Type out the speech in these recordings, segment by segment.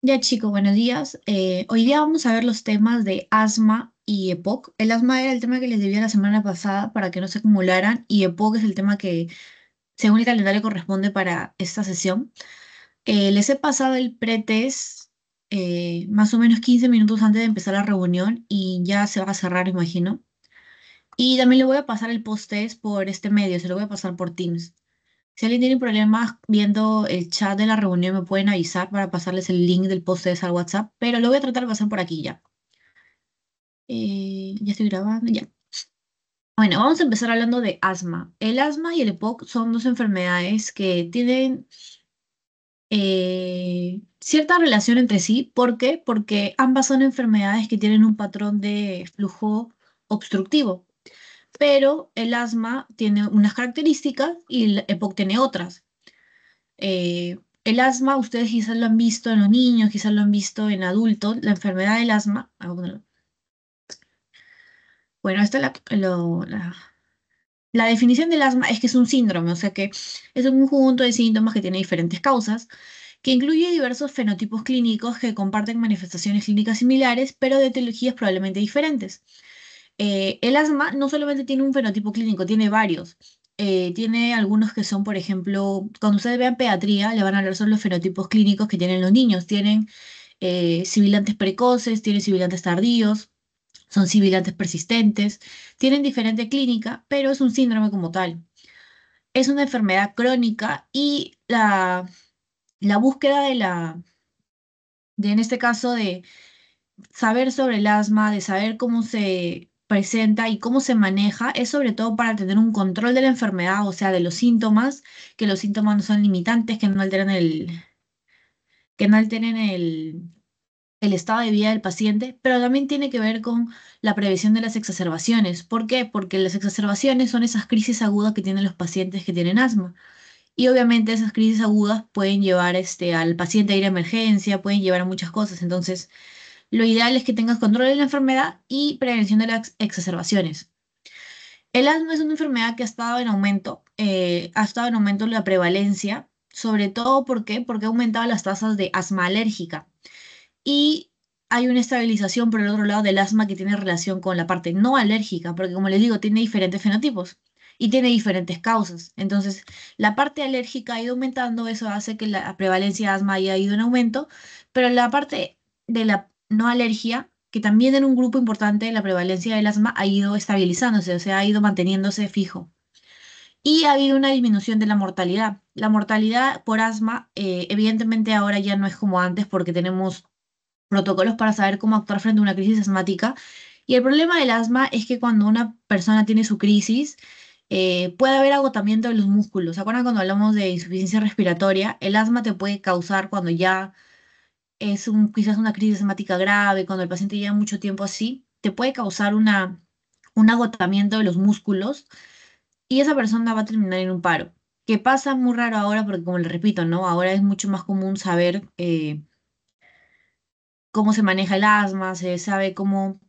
Ya chicos, buenos días. Eh, hoy día vamos a ver los temas de asma y EPOC. El asma era el tema que les debía la semana pasada para que no se acumularan y EPOC es el tema que según el calendario corresponde para esta sesión. Eh, les he pasado el pretest eh, más o menos 15 minutos antes de empezar la reunión y ya se va a cerrar, imagino. Y también le voy a pasar el post-test por este medio, se lo voy a pasar por Teams. Si alguien tiene problemas viendo el chat de la reunión, me pueden avisar para pasarles el link del post de al WhatsApp, pero lo voy a tratar de pasar por aquí ya. Eh, ya estoy grabando, ya. Bueno, vamos a empezar hablando de asma. El asma y el EPOC son dos enfermedades que tienen eh, cierta relación entre sí. ¿Por qué? Porque ambas son enfermedades que tienen un patrón de flujo obstructivo pero el asma tiene unas características y el EPOC tiene otras. Eh, el asma, ustedes quizás lo han visto en los niños, quizás lo han visto en adultos, la enfermedad del asma. Ah, bueno, esta la, la, la definición del asma es que es un síndrome, o sea que es un conjunto de síntomas que tiene diferentes causas que incluye diversos fenotipos clínicos que comparten manifestaciones clínicas similares, pero de etiologías probablemente diferentes. Eh, el asma no solamente tiene un fenotipo clínico, tiene varios. Eh, tiene algunos que son, por ejemplo, cuando ustedes vean pediatría, le van a hablar sobre los fenotipos clínicos que tienen los niños. Tienen eh, sibilantes precoces, tienen sibilantes tardíos, son sibilantes persistentes, tienen diferente clínica, pero es un síndrome como tal. Es una enfermedad crónica y la, la búsqueda de la, de, en este caso, de saber sobre el asma, de saber cómo se presenta y cómo se maneja es sobre todo para tener un control de la enfermedad, o sea, de los síntomas, que los síntomas no son limitantes, que no el, que no alteren el, estado de vida del paciente, pero también tiene que ver con la prevención de las exacerbaciones. ¿Por qué? Porque las exacerbaciones son esas crisis agudas que tienen los pacientes que tienen asma. Y obviamente esas crisis agudas pueden llevar este, al paciente a ir a emergencia, pueden llevar a muchas cosas. Entonces, lo ideal es que tengas control de la enfermedad y prevención de las exacerbaciones. El asma es una enfermedad que ha estado en aumento, eh, ha estado en aumento la prevalencia, sobre todo porque, porque ha aumentado las tasas de asma alérgica. Y hay una estabilización por el otro lado del asma que tiene relación con la parte no alérgica, porque como les digo, tiene diferentes fenotipos y tiene diferentes causas. Entonces, la parte alérgica ha ido aumentando, eso hace que la prevalencia de asma haya ido en aumento, pero la parte de la no alergia, que también en un grupo importante la prevalencia del asma ha ido estabilizándose, o sea, ha ido manteniéndose fijo. Y ha habido una disminución de la mortalidad. La mortalidad por asma, eh, evidentemente ahora ya no es como antes porque tenemos protocolos para saber cómo actuar frente a una crisis asmática. Y el problema del asma es que cuando una persona tiene su crisis, eh, puede haber agotamiento de los músculos. ¿Se cuando hablamos de insuficiencia respiratoria? El asma te puede causar cuando ya es un, quizás una crisis asmática grave, cuando el paciente lleva mucho tiempo así, te puede causar una, un agotamiento de los músculos y esa persona va a terminar en un paro. Que pasa muy raro ahora porque, como le repito, ¿no? Ahora es mucho más común saber eh, cómo se maneja el asma, se sabe cómo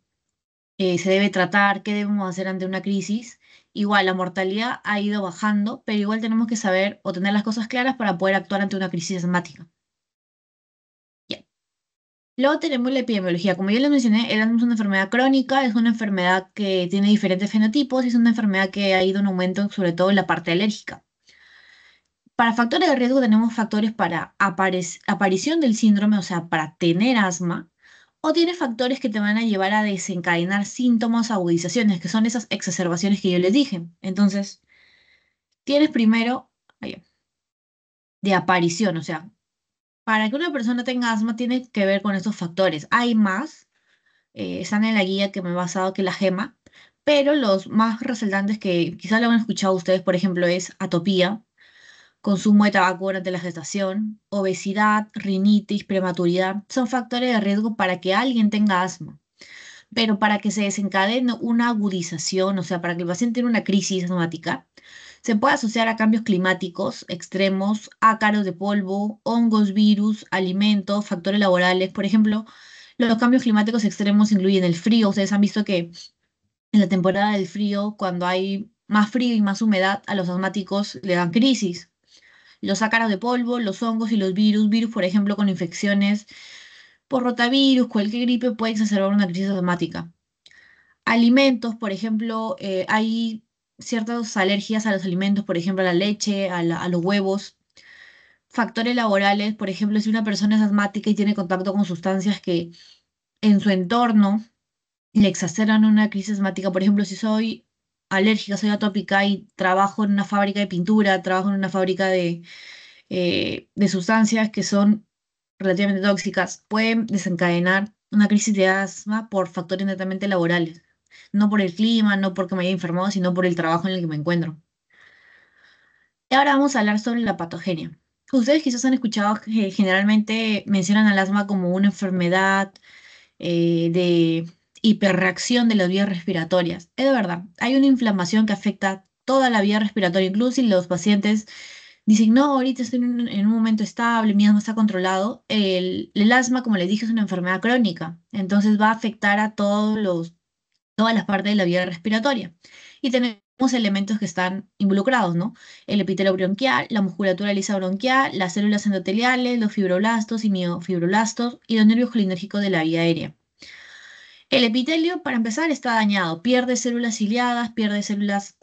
eh, se debe tratar, qué debemos hacer ante una crisis. Igual, la mortalidad ha ido bajando, pero igual tenemos que saber o tener las cosas claras para poder actuar ante una crisis asmática. Luego tenemos la epidemiología. Como ya les mencioné, el asma es una enfermedad crónica, es una enfermedad que tiene diferentes fenotipos y es una enfermedad que ha ido en aumento, sobre todo en la parte alérgica. Para factores de riesgo tenemos factores para aparición del síndrome, o sea, para tener asma, o tienes factores que te van a llevar a desencadenar síntomas, agudizaciones, que son esas exacerbaciones que yo les dije. Entonces, tienes primero de aparición, o sea, para que una persona tenga asma tiene que ver con estos factores. Hay más, eh, están en la guía que me he basado que la GEMA, pero los más resaltantes que quizás lo han escuchado ustedes, por ejemplo, es atopía, consumo de tabaco durante la gestación, obesidad, rinitis, prematuridad, son factores de riesgo para que alguien tenga asma. Pero para que se desencadene una agudización, o sea, para que el paciente tenga una crisis asmática, se puede asociar a cambios climáticos extremos, ácaros de polvo, hongos, virus, alimentos, factores laborales. Por ejemplo, los cambios climáticos extremos incluyen el frío. Ustedes han visto que en la temporada del frío, cuando hay más frío y más humedad, a los asmáticos le dan crisis. Los ácaros de polvo, los hongos y los virus, virus por ejemplo con infecciones por rotavirus, cualquier gripe puede exacerbar una crisis asmática. Alimentos, por ejemplo, eh, hay ciertas alergias a los alimentos, por ejemplo, a la leche, a, los huevos. Factores laborales, por ejemplo, si una persona es asmática y tiene contacto con sustancias que en su entorno le exacerban una crisis asmática, por ejemplo, si soy alérgica, soy atópica y trabajo en una fábrica de pintura, trabajo en una fábrica de, eh, de sustancias que son relativamente tóxicas, pueden desencadenar una crisis de asma por factores netamente laborales no por el clima, no porque me haya enfermado, sino por el trabajo en el que me encuentro. Y ahora vamos a hablar sobre la patogenia. Ustedes quizás han escuchado que generalmente mencionan al asma como una enfermedad eh, de hiperreacción de las vías respiratorias. Es verdad, hay una inflamación que afecta toda la vía respiratoria, incluso si los pacientes dicen, no, ahorita estoy en un, momento estable, mi asma está controlado. El, el, asma, como les dije, es una enfermedad crónica, entonces va a afectar a todos los todas las partes de la vía respiratoria. Y tenemos elementos que están involucrados, ¿no? El epitelio bronquial, la musculatura lisa bronquial, las células endoteliales, los fibroblastos y miofibroblastos y los nervios colinérgicos de la vía aérea. El epitelio, para empezar, está dañado, pierde células ciliadas, pierde células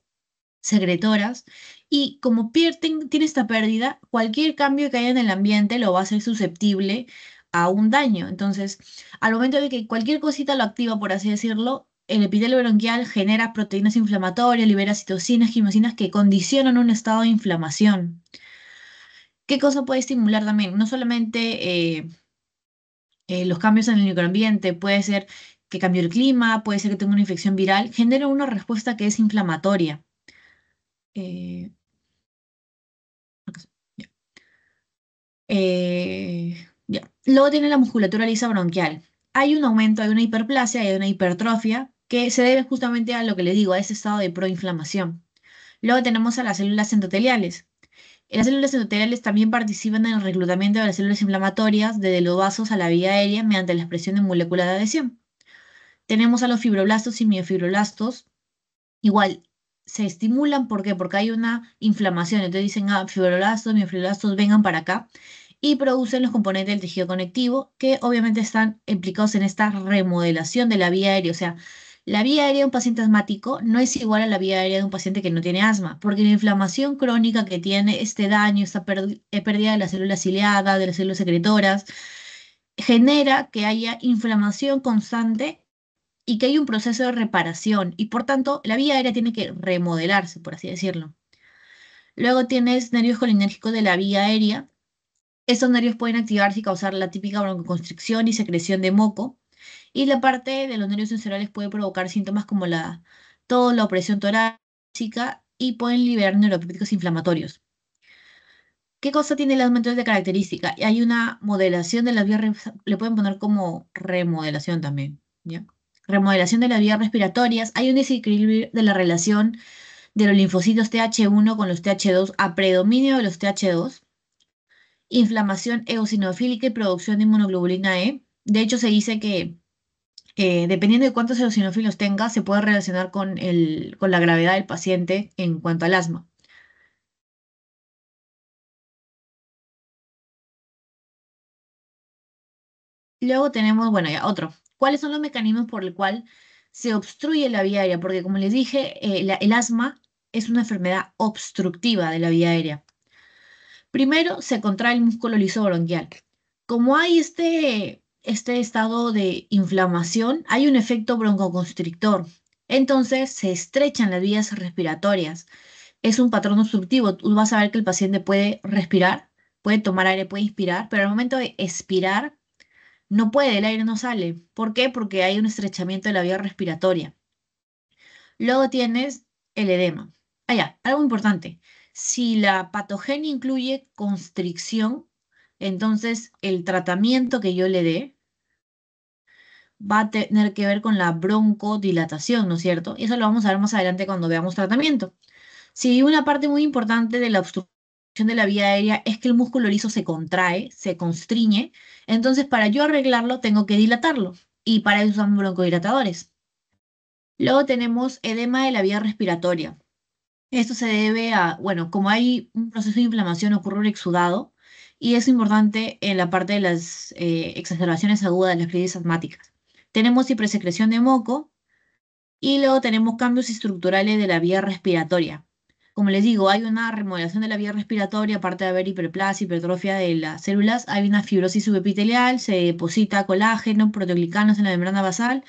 secretoras y como tiene esta pérdida, cualquier cambio que haya en el ambiente lo va a hacer susceptible a un daño. Entonces, al momento de que cualquier cosita lo activa, por así decirlo, el epitelio bronquial genera proteínas inflamatorias, libera citocinas, quimocinas que condicionan un estado de inflamación. ¿Qué cosa puede estimular también? No solamente eh, eh, los cambios en el microambiente, puede ser que cambie el clima, puede ser que tenga una infección viral, genera una respuesta que es inflamatoria. Eh, Luego tiene la musculatura lisa bronquial. Hay un aumento, hay una hiperplasia, hay una hipertrofia que se debe justamente a lo que le digo, a ese estado de proinflamación. Luego tenemos a las células endoteliales. Las células endoteliales también participan en el reclutamiento de las células inflamatorias desde los vasos a la vía aérea mediante la expresión de moléculas de adhesión. Tenemos a los fibroblastos y miofibroblastos. Igual, se estimulan ¿por qué? porque hay una inflamación. Entonces dicen, ah, fibroblastos, miofibroblastos, vengan para acá. Y producen los componentes del tejido conectivo que obviamente están implicados en esta remodelación de la vía aérea. O sea, la vía aérea de un paciente asmático no es igual a la vía aérea de un paciente que no tiene asma, porque la inflamación crónica que tiene este daño, esta eh, pérdida de las células ciliadas, de las células secretoras, genera que haya inflamación constante y que hay un proceso de reparación y por tanto la vía aérea tiene que remodelarse, por así decirlo. Luego tienes nervios colinérgicos de la vía aérea. Estos nervios pueden activarse y causar la típica broncoconstricción y secreción de moco. Y la parte de los nervios sensoriales puede provocar síntomas como la la opresión torácica y pueden liberar neuropépticos inflamatorios. ¿Qué cosa tiene la aumento de característica? Hay una modelación de las vías, le pueden poner como remodelación también, Remodelación de las vías respiratorias. Hay un desequilibrio de la relación de los linfocitos TH1 con los TH2 a predominio de los TH2. Inflamación eosinofílica y producción de inmunoglobulina E. De hecho, se dice que eh, dependiendo de cuántos eosinófilos tenga, se puede relacionar con, la gravedad del paciente en cuanto al asma. Luego tenemos, bueno, ya otro. ¿Cuáles son los mecanismos por el cual se obstruye la vía aérea? Porque como les dije, eh, el asma es una enfermedad obstructiva de la vía aérea. Primero, se contrae el músculo lisobronquial. Como hay este este estado de inflamación, hay un efecto broncoconstrictor. Entonces se estrechan las vías respiratorias. Es un patrón obstructivo. Tú vas a ver que el paciente puede respirar, puede tomar aire, puede inspirar, pero al momento de expirar no puede, el aire no sale. ¿Por qué? Porque hay un estrechamiento de la vía respiratoria. Luego tienes el edema. Allá, algo importante. Si la patogenia incluye constricción, entonces el tratamiento que yo le dé va a tener que ver con la broncodilatación, ¿no es cierto? Y eso lo vamos a ver más adelante cuando veamos tratamiento. Si una parte muy importante de la obstrucción de la vía aérea es que el músculo liso se contrae, se constriñe, entonces para yo arreglarlo tengo que dilatarlo y para eso usamos broncodilatadores. Luego tenemos edema de la vía respiratoria. Esto se debe a, bueno, como hay un proceso de inflamación, ocurre un exudado y es importante en la parte de las eh, exacerbaciones agudas de las crisis asmáticas. Tenemos hipersecreción de moco y luego tenemos cambios estructurales de la vía respiratoria. Como les digo, hay una remodelación de la vía respiratoria, aparte de haber hiperplasia, hipertrofia de las células, hay una fibrosis subepitelial, se deposita colágeno, proteoglicanos en la membrana basal.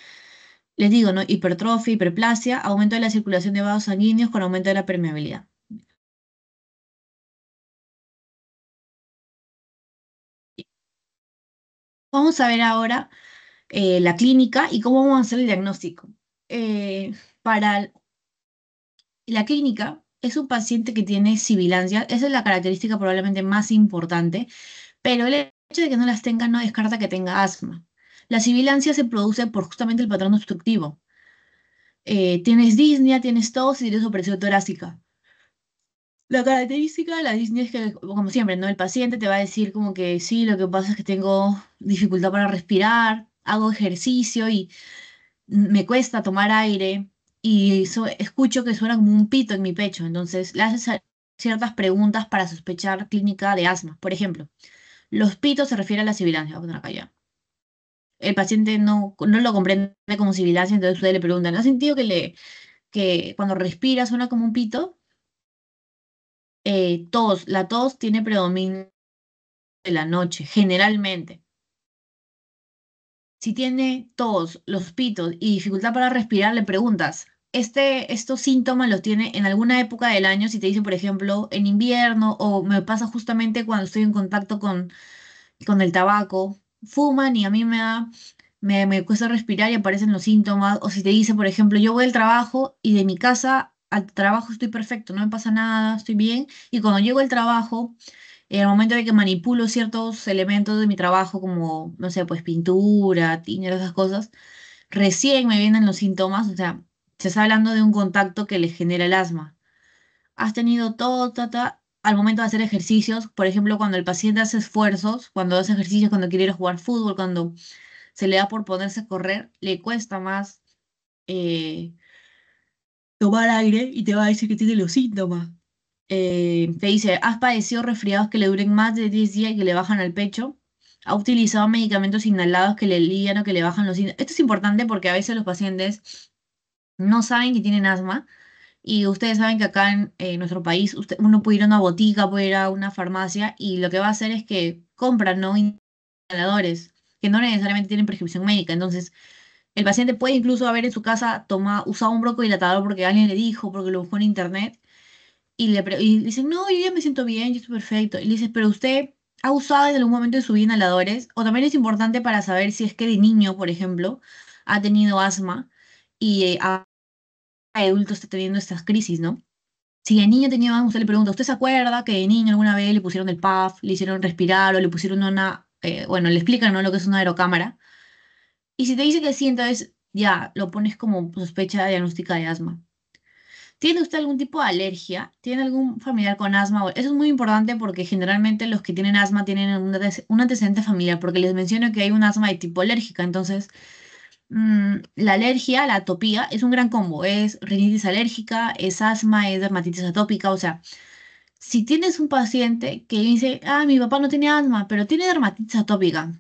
Les digo, ¿no? hipertrofia, hiperplasia, aumento de la circulación de vasos sanguíneos con aumento de la permeabilidad. Vamos a ver ahora eh, la clínica y cómo vamos a hacer el diagnóstico. Eh, para la clínica es un paciente que tiene sibilancia, esa es la característica probablemente más importante, pero el hecho de que no las tenga no descarta que tenga asma. La sibilancia se produce por justamente el patrón obstructivo. Eh, tienes disnea, tienes tos y tienes opresión torácica. La característica de la disnea es que, como siempre, ¿no? El paciente te va a decir como que sí, lo que pasa es que tengo dificultad para respirar, hago ejercicio y me cuesta tomar aire y escucho que suena como un pito en mi pecho. Entonces le haces ciertas preguntas para sospechar clínica de asma. Por ejemplo, los pitos se refieren a la sibilancia. El paciente no, no lo comprende como sibilancia, entonces usted le pregunta ¿no ha sentido que, le, que cuando respira suena como un pito? Eh, la tos tiene predominio de la noche, generalmente si tiene tos, los pitos y dificultad para respirar, le preguntas, este, estos síntomas los tiene en alguna época del año, si te dice, por ejemplo, en invierno o me pasa justamente cuando estoy en contacto con, con el tabaco, fuman y a mí me da, me, me cuesta respirar y aparecen los síntomas, o si te dice, por ejemplo, yo voy al trabajo y de mi casa al trabajo estoy perfecto, no me pasa nada, estoy bien, y cuando llego al trabajo en el momento de que manipulo ciertos elementos de mi trabajo, como, no sé, pues pintura, tiñer, esas cosas, recién me vienen los síntomas, o sea, se está hablando de un contacto que le genera el asma. Has tenido todo, al momento de hacer ejercicios, por ejemplo, cuando el paciente hace esfuerzos, cuando hace ejercicios, cuando quiere ir a jugar fútbol, cuando se le da por ponerse a correr, le cuesta más eh, tomar aire y te va a decir que tiene los síntomas te eh, dice, has padecido resfriados que le duren más de 10 días y que le bajan al pecho, ha utilizado medicamentos inhalados que le ligan o que le bajan los Esto es importante porque a veces los pacientes no saben que tienen asma y ustedes saben que acá en, nuestro país uno puede ir a una botica, puede ir a una farmacia y lo que va a hacer es que compran no inhaladores que no necesariamente tienen prescripción médica. Entonces, el paciente puede incluso haber en su casa toma, usado un broco dilatador porque alguien le dijo, porque lo buscó en internet y le, dicen, no, yo ya me siento bien, yo estoy perfecto. Y le dices, pero usted ha usado en algún momento de su vida inhaladores, o también es importante para saber si es que de niño, por ejemplo, ha tenido asma y eh, a adulto está teniendo estas crisis, ¿no? Si de niño tenía asma, usted le pregunta, ¿usted se acuerda que de niño alguna vez le pusieron el PAF, le hicieron respirar o le pusieron una, eh, bueno, le explican lo que es una aerocámara? Y si te dice que sí, entonces ya lo pones como sospecha de diagnóstica de asma. ¿Tiene usted algún tipo de alergia? ¿Tiene algún familiar con asma? Eso es muy importante porque generalmente los que tienen asma tienen un antecedente familiar, porque les menciono que hay un asma de tipo alérgica. Entonces, mm, la alergia, la atopía, es un gran combo. Es rinitis alérgica, es asma, es dermatitis atópica. O sea, si tienes un paciente que dice, ah, mi papá no tiene asma, pero tiene dermatitis atópica.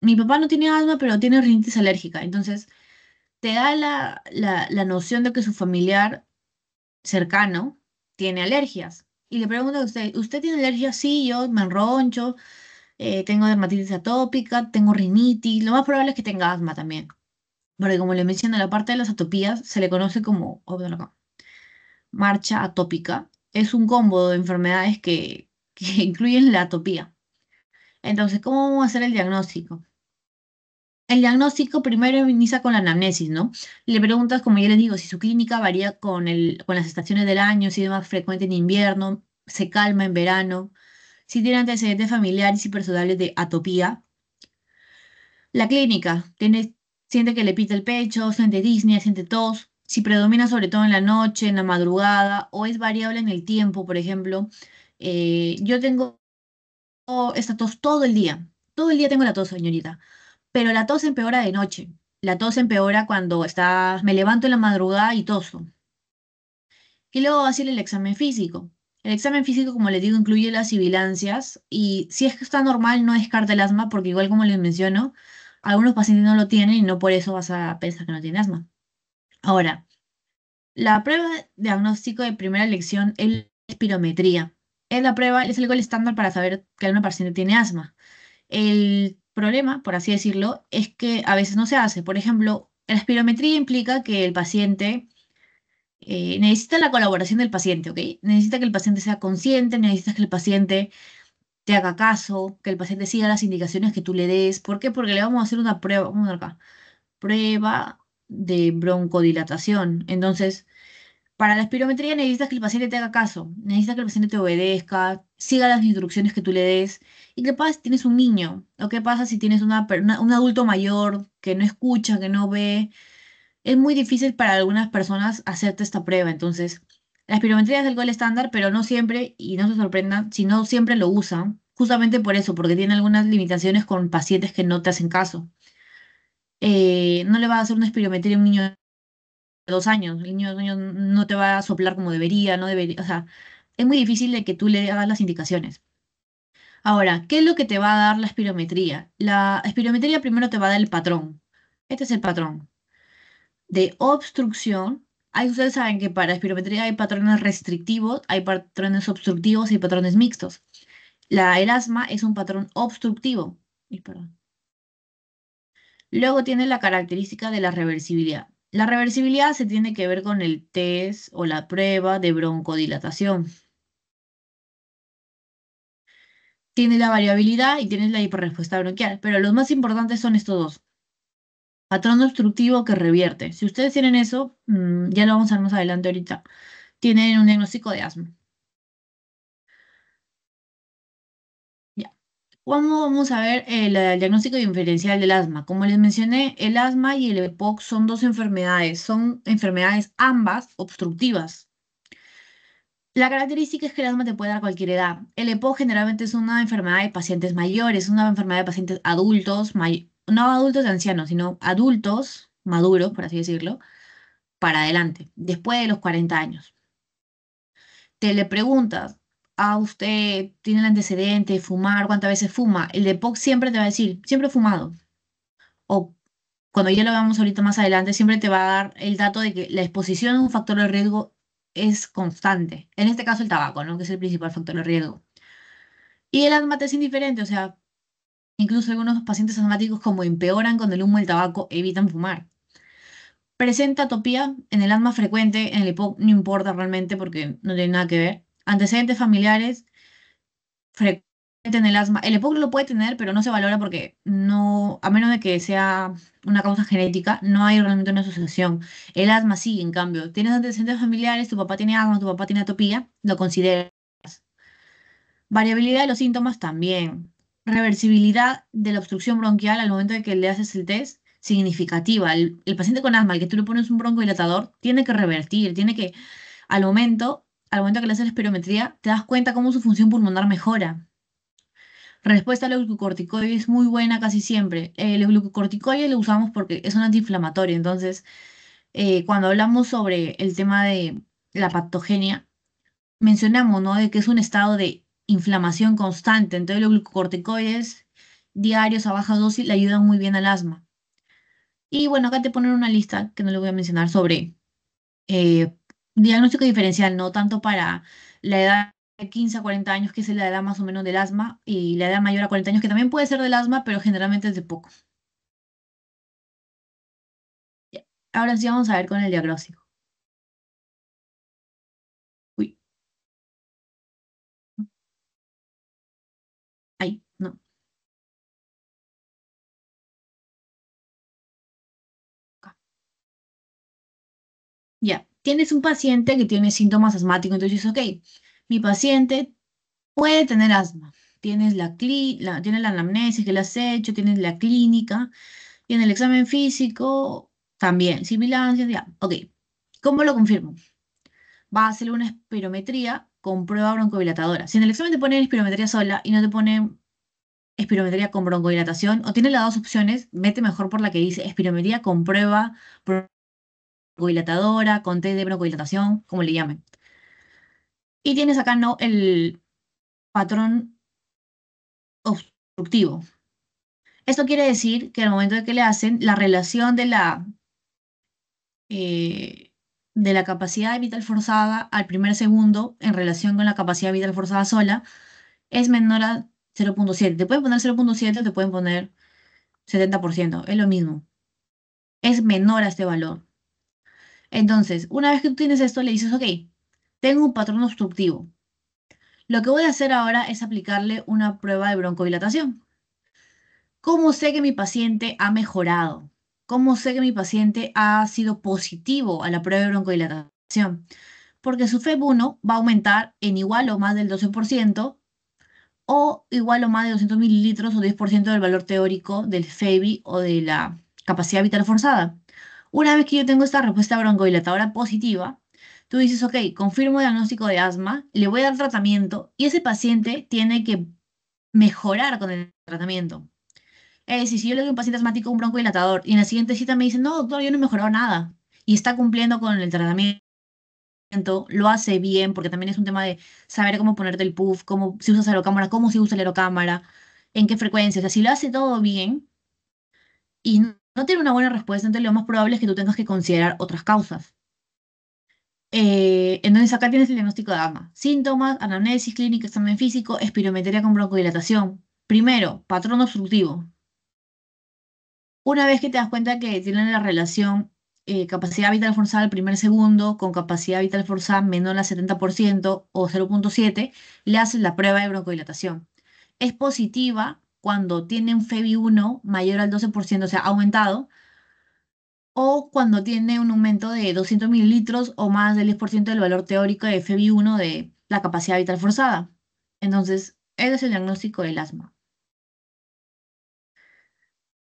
Mi papá no tiene asma, pero tiene rinitis alérgica. Entonces, te da la, la, noción de que su familiar cercano tiene alergias. Y le pregunto a usted, ¿usted tiene alergias? Sí, yo me enroncho, eh, tengo dermatitis atópica, tengo rinitis, lo más probable es que tenga asma también. Porque como le mencioné, la parte de las atopías se le conoce como oh, marcha atópica. Es un combo de enfermedades que, que incluyen la atopía. Entonces, ¿cómo vamos a hacer el diagnóstico? el diagnóstico primero inicia con la anamnesis, ¿no? Le preguntas, como ya les digo, si su clínica varía con, el, con las estaciones del año, si es más frecuente en invierno, se calma en verano, si tiene antecedentes familiares y personales de atopía. La clínica, tiene, siente que le pita el pecho, siente disnea, siente tos, si predomina sobre todo en la noche, en la madrugada, o es variable en el tiempo, por ejemplo. Eh, yo tengo esta tos todo el día, todo el día tengo la tos, señorita pero la tos empeora de noche. La tos empeora cuando estás, me levanto en la madrugada y toso. Y luego va a ser el examen físico. El examen físico, como les digo, incluye las sibilancias y si es que está normal, no descarta el asma porque igual como les menciono, algunos pacientes no lo tienen y no por eso vas a pensar que no tiene asma. Ahora, la prueba de diagnóstico de primera elección es la espirometría. Es la prueba, es algo el estándar para saber que alguna paciente tiene asma. El problema, por así decirlo, es que a veces no se hace. Por ejemplo, la espirometría implica que el paciente eh, necesita la colaboración del paciente, ¿ok? Necesita que el paciente sea consciente, necesitas que el paciente te haga caso, que el paciente siga las indicaciones que tú le des. ¿Por qué? Porque le vamos a hacer una prueba, vamos a acá, prueba de broncodilatación. Entonces, para la espirometría necesitas que el paciente te haga caso, necesitas que el paciente te obedezca, siga las instrucciones que tú le des. ¿Y qué pasa si tienes un niño? ¿O qué pasa si tienes una, un adulto mayor que no escucha, que no ve? Es muy difícil para algunas personas hacerte esta prueba. Entonces, la espirometría es algo gol estándar, pero no siempre, y no se sorprendan, si no siempre lo usan, justamente por eso, porque tiene algunas limitaciones con pacientes que no te hacen caso. Eh, no le vas a hacer una espirometría a un niño de dos años, el niño de no te va a soplar como debería, no debería, o sea, es muy difícil de que tú le hagas las indicaciones. Ahora, ¿qué es lo que te va a dar la espirometría? La espirometría primero te va a dar el patrón. Este es el patrón de obstrucción. Ahí ustedes saben que para espirometría hay patrones restrictivos, hay patrones obstructivos y patrones mixtos. La, elasma es un patrón obstructivo. Luego tiene la característica de la reversibilidad. La reversibilidad se tiene que ver con el test o la prueba de broncodilatación. Tiene la variabilidad y tienes la hiperrespuesta bronquial, pero los más importantes son estos dos. Patrón obstructivo que revierte. Si ustedes tienen eso, mm, ya lo vamos a ver más adelante ahorita, tienen un diagnóstico de asma. Ya. ¿Cómo vamos a ver el, el diagnóstico diferencial del asma? Como les mencioné, el asma y el EPOC son dos enfermedades, son enfermedades ambas obstructivas, la característica es que el asma te puede dar cualquier edad. El EPO generalmente es una enfermedad de pacientes mayores, una enfermedad de pacientes adultos, no adultos de ancianos, sino adultos maduros, por así decirlo, para adelante, después de los 40 años. Te le preguntas, ¿a usted tiene el antecedente de fumar? ¿Cuántas veces fuma? El EPOC siempre te va a decir, siempre he fumado. O cuando ya lo veamos ahorita más adelante, siempre te va a dar el dato de que la exposición es un factor de riesgo es constante. En este caso el tabaco, ¿no? que es el principal factor de riesgo. Y el asma es indiferente, o sea, incluso algunos pacientes asmáticos como empeoran con el humo del tabaco, evitan fumar. Presenta atopía en el asma frecuente, en el hipo no importa realmente porque no tiene nada que ver. Antecedentes familiares frecuentes el asma. El EPOC lo puede tener, pero no se valora porque no, a menos de que sea una causa genética, no hay realmente una asociación. El asma sí, en cambio. Tienes antecedentes familiares, tu papá tiene asma, tu papá tiene atopía, lo consideras. Variabilidad de los síntomas también. Reversibilidad de la obstrucción bronquial al momento de que le haces el test, significativa. El, paciente con asma, al que tú le pones un bronco dilatador, tiene que revertir, tiene que, al momento, al momento que le haces la espirometría, te das cuenta cómo su función pulmonar mejora respuesta a los glucocorticoides es muy buena casi siempre. Eh, los glucocorticoides lo usamos porque es un antiinflamatorio, entonces eh, cuando hablamos sobre el tema de la patogenia, mencionamos ¿no? que es un estado de inflamación constante, entonces los glucocorticoides diarios a baja dosis le ayudan muy bien al asma. Y bueno, acá te ponen una lista que no le voy a mencionar sobre eh, diagnóstico diferencial, no tanto para la edad 15 a 40 años, que es la edad más o menos del asma, y la edad mayor a 40 años, que también puede ser del asma, pero generalmente es de poco. Ahora sí vamos a ver con el diagnóstico. Uy. Ahí, no. Ya, tienes un paciente que tiene síntomas asmáticos, entonces, ok, mi paciente puede tener asma. Tienes la, tienes la anamnesis que le has hecho, tienes la clínica, y en el examen físico también, similancias, ya. Ok, ¿cómo lo confirmo? Va a hacer una espirometría con prueba broncodilatadora. Si en el examen te ponen espirometría sola y no te ponen espirometría con broncodilatación, o tienes las dos opciones, vete mejor por la que dice espirometría con prueba broncodilatadora, con test de broncodilatación, como le llamen. Y tienes acá no el patrón obstructivo. Esto quiere decir que al momento de que le hacen, la relación de la, eh, de la capacidad vital forzada al primer segundo en relación con la capacidad vital forzada sola es menor a 0.7. Te pueden poner 0.7 o te pueden poner 70%, es lo mismo. Es menor a este valor. Entonces, una vez que tú tienes esto, le dices, ok, tengo un patrón obstructivo. Lo que voy a hacer ahora es aplicarle una prueba de broncodilatación. ¿Cómo sé que mi paciente ha mejorado? ¿Cómo sé que mi paciente ha sido positivo a la prueba de broncodilatación? Porque su FEB1 va a aumentar en igual o más del 12% o igual o más de 200 mililitros o 10% del valor teórico del FEBI o de la capacidad vital forzada. Una vez que yo tengo esta respuesta broncodilatadora positiva, tú dices, ok, confirmo diagnóstico de asma, le voy a dar tratamiento y ese paciente tiene que mejorar con el tratamiento. Es decir, si yo le doy un paciente asmático un dilatador y en la siguiente cita me dicen, no, doctor, yo no he mejorado nada y está cumpliendo con el tratamiento lo hace bien, porque también es un tema de saber cómo ponerte el puff, cómo se si la aerocámara, cómo se si usa la aerocámara, en qué frecuencia. O sea, si lo hace todo bien y no tiene una buena respuesta, entonces lo más probable es que tú tengas que considerar otras causas. Eh, entonces acá tienes el diagnóstico de AMA. Síntomas, anamnesis clínica, examen físico, espirometría con broncodilatación. Primero, patrón obstructivo. Una vez que te das cuenta que tienen la relación eh, capacidad vital forzada al primer segundo con capacidad vital forzada menor al 70% o 0.7, le haces la prueba de broncodilatación. Es positiva cuando tienen e un FEBI1 mayor al 12%, o sea, aumentado, o cuando tiene un aumento de 200 mililitros o más del 10% del valor teórico de febi 1 de la capacidad vital forzada. Entonces, ese es el diagnóstico del asma.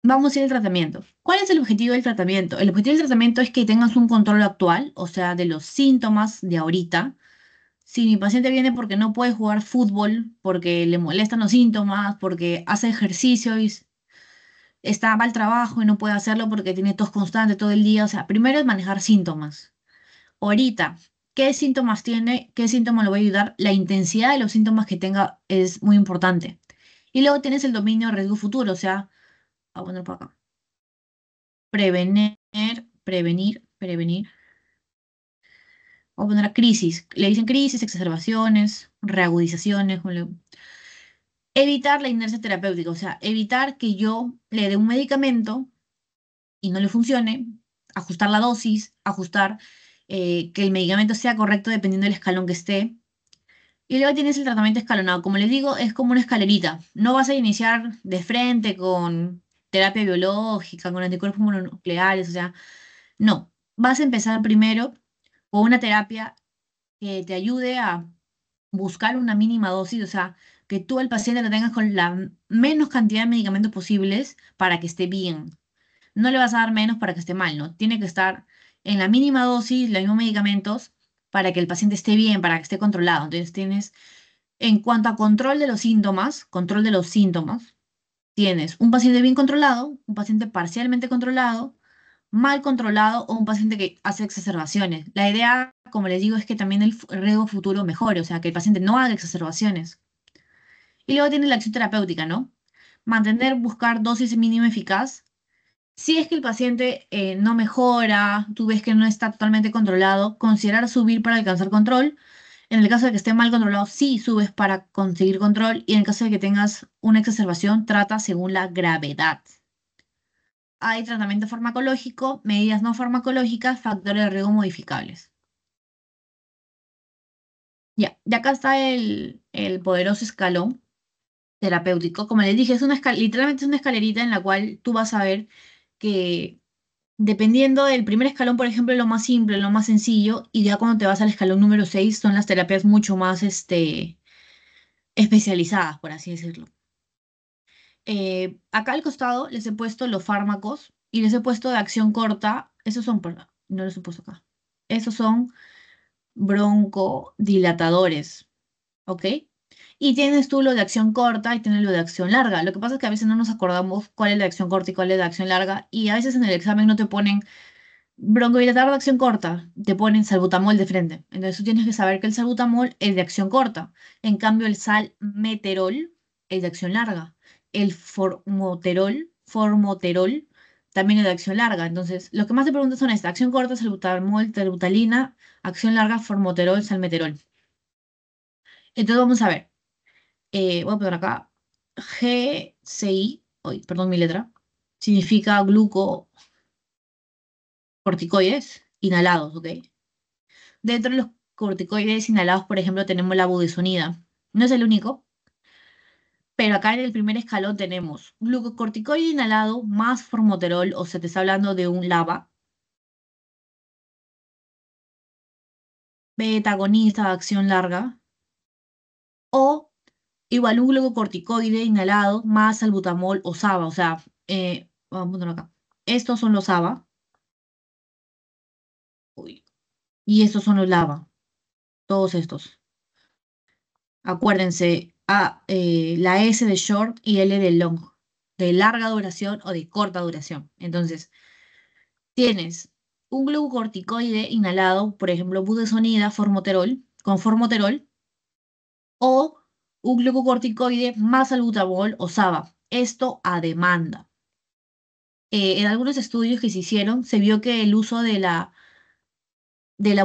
Vamos a ir al tratamiento. ¿Cuál es el objetivo del tratamiento? El objetivo del tratamiento es que tengas un control actual, o sea, de los síntomas de ahorita. Si mi paciente viene porque no puede jugar fútbol, porque le molestan los síntomas, porque hace ejercicio y está, mal trabajo y no puede hacerlo porque tiene tos constante todo el día. O sea, primero es manejar síntomas. Ahorita, ¿qué síntomas tiene? ¿Qué síntoma le va a ayudar? La intensidad de los síntomas que tenga es muy importante. Y luego tienes el dominio de riesgo futuro, o sea, a poner por acá. Prevenir, prevenir, prevenir. Voy a poner crisis. Le dicen crisis, exacerbaciones, reagudizaciones, evitar la inercia terapéutica, o sea, evitar que yo le dé un medicamento y no le funcione, ajustar la dosis, ajustar eh, que el medicamento sea correcto dependiendo del escalón que esté. Y luego tienes el tratamiento escalonado. Como les digo, es como una escalerita. No vas a iniciar de frente con terapia biológica, con anticuerpos mononucleares, o sea, no. Vas a empezar primero con una terapia que te ayude a buscar una mínima dosis, o sea, que tú al paciente lo tengas con la menos cantidad de medicamentos posibles para que esté bien. No le vas a dar menos para que esté mal, ¿no? Tiene que estar en la mínima dosis, los mismos medicamentos, para que el paciente esté bien, para que esté controlado. Entonces tienes, en cuanto a control de los síntomas, control de los síntomas, tienes un paciente bien controlado, un paciente parcialmente controlado, mal controlado o un paciente que hace exacerbaciones. La idea, como les digo, es que también el riesgo futuro mejore, o sea, que el paciente no haga exacerbaciones. Y luego tiene la acción terapéutica, ¿no? Mantener, buscar dosis mínima eficaz. Si es que el paciente eh, no mejora, tú ves que no está totalmente controlado, considerar subir para alcanzar control. En el caso de que esté mal controlado, sí subes para conseguir control y en el caso de que tengas una exacerbación, trata según la gravedad. Hay tratamiento farmacológico, medidas no farmacológicas, factores de riesgo modificables. Ya, y acá está el poderoso escalón terapéutico. Como les dije, es una literalmente es una escalerita en la cual tú vas a ver que dependiendo del primer escalón, por ejemplo, lo más simple, lo más sencillo, y ya cuando te vas al escalón número 6 son las terapias mucho más este, especializadas, por así decirlo. Eh, acá al costado les he puesto los fármacos y les he puesto de acción corta. Esos son, perdón, no les he puesto acá. Esos son broncodilatadores, ¿ok? Y tienes tú lo de acción corta y tienes lo de acción larga. Lo que pasa es que a veces no nos acordamos cuál es la acción corta y cuál es la acción larga. Y a veces en el examen no te ponen broncohidratar de acción corta, te ponen salbutamol de frente. Entonces tú tienes que saber que el salbutamol es de acción corta. En cambio, el salmeterol es de acción larga. El formoterol, formoterol también es de acción larga. Entonces, lo que más te preguntan son esta, acción corta, salbutamol, terbutalina, acción larga, formoterol, salmeterol. Entonces vamos a ver. Eh, voy a poner acá, GCI, perdón mi letra, significa glucocorticoides inhalados, ¿ok? Dentro de los corticoides inhalados, por ejemplo, tenemos la budesonida. No es el único, pero acá en el primer escalón tenemos glucocorticoide inhalado más formoterol, o sea, te está hablando de un lava. Beta agonista de acción larga. O igual un glucocorticoide inhalado más albutamol o SABA. O sea, eh, vamos a ponerlo acá. Estos son los SABA. Uy. Y estos son los Lava. Todos estos. Acuérdense, a, eh, la S de short y L de long. De larga duración o de corta duración. Entonces, tienes un glucocorticoide inhalado, por ejemplo, budesonida, formoterol, con formoterol, o un glucocorticoide más albutamol o SABA. Esto a demanda. Eh, en algunos estudios que se hicieron, se vio que el uso de la, de la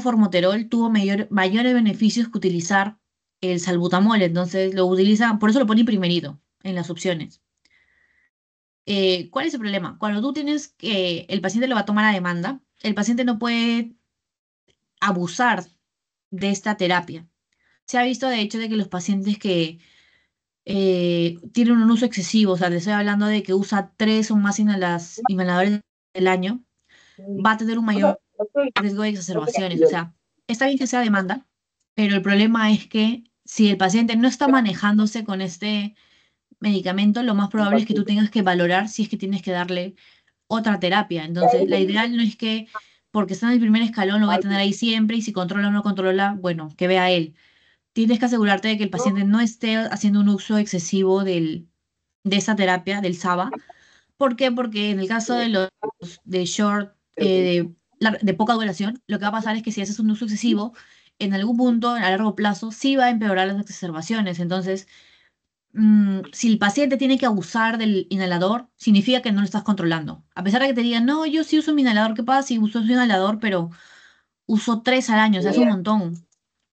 formoterol tuvo mayor, mayores beneficios que utilizar el salbutamol. Entonces lo utilizan, por eso lo ponen primerito en las opciones. Eh, ¿Cuál es el problema? Cuando tú tienes que el paciente lo va a tomar a demanda, el paciente no puede abusar de esta terapia. Se ha visto de hecho de que los pacientes que eh, tienen un uso excesivo, o sea, les estoy hablando de que usa tres o más inhaladores del año, va a tener un mayor riesgo de exacerbaciones. O sea, está bien que sea demanda, pero el problema es que si el paciente no está manejándose con este medicamento, lo más probable es que tú tengas que valorar si es que tienes que darle otra terapia. Entonces, la ideal no es que porque está en el primer escalón lo va a tener ahí siempre y si controla o no controla, bueno, que vea él tienes que asegurarte de que el paciente no esté haciendo un uso excesivo de esa terapia, del SABA. ¿Por qué? Porque en el caso de los de short, eh, de, poca duración, lo que va a pasar es que si haces un uso excesivo, en algún punto, a largo plazo, sí va a empeorar las exacerbaciones. Entonces, mm, si el paciente tiene que abusar del inhalador, significa que no lo estás controlando. A pesar de que te digan, no, yo sí uso mi inhalador, ¿qué pasa si uso su inhalador, pero uso tres al año? O sea, es un montón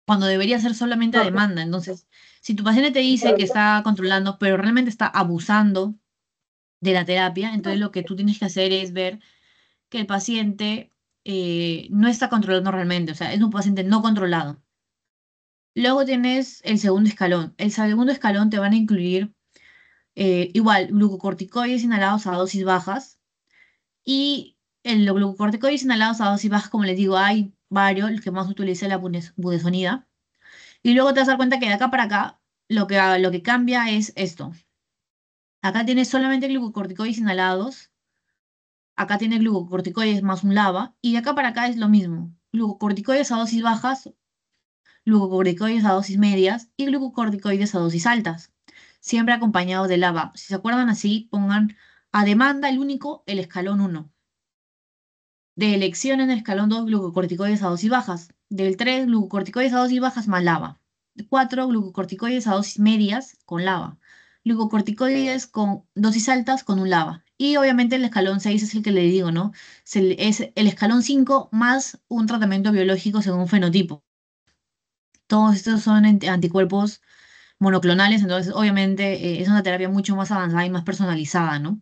cuando debería ser solamente a demanda. Entonces, si tu paciente te dice que está controlando, pero realmente está abusando de la terapia, entonces lo que tú tienes que hacer es ver que el paciente eh, no está controlando realmente, o sea, es un paciente no controlado. Luego tienes el segundo escalón. El segundo escalón te van a incluir eh, igual glucocorticoides inhalados a dosis bajas y el, los glucocorticoides inhalados a dosis bajas, como les digo, hay varios, el que más utiliza la budesonida. Y luego te vas a dar cuenta que de acá para acá lo que, lo que cambia es esto. Acá tienes solamente glucocorticoides inhalados, acá tiene glucocorticoides más un lava, y de acá para acá es lo mismo. Glucocorticoides a dosis bajas, glucocorticoides a dosis medias y glucocorticoides a dosis altas, siempre acompañados de lava. Si se acuerdan así, pongan a demanda el único, el escalón 1 de elección en el escalón 2 glucocorticoides a dosis bajas, del 3 glucocorticoides a dosis bajas más lava, 4 glucocorticoides a dosis medias con lava, glucocorticoides con dosis altas con un lava. Y obviamente el escalón 6 es el que le digo, ¿no? Es el escalón 5 más un tratamiento biológico según fenotipo. Todos estos son anticuerpos monoclonales, entonces obviamente eh, es una terapia mucho más avanzada y más personalizada, ¿no?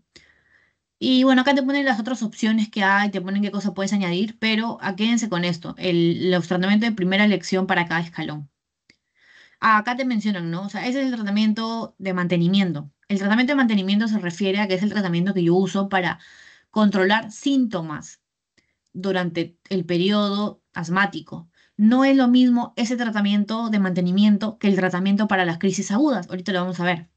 Y bueno, acá te ponen las otras opciones que hay, te ponen qué cosas puedes añadir, pero quédense con esto, el, tratamientos tratamiento de primera elección para cada escalón. Ah, acá te mencionan, ¿no? O sea, ese es el tratamiento de mantenimiento. El tratamiento de mantenimiento se refiere a que es el tratamiento que yo uso para controlar síntomas durante el periodo asmático. No es lo mismo ese tratamiento de mantenimiento que el tratamiento para las crisis agudas. Ahorita lo vamos a ver.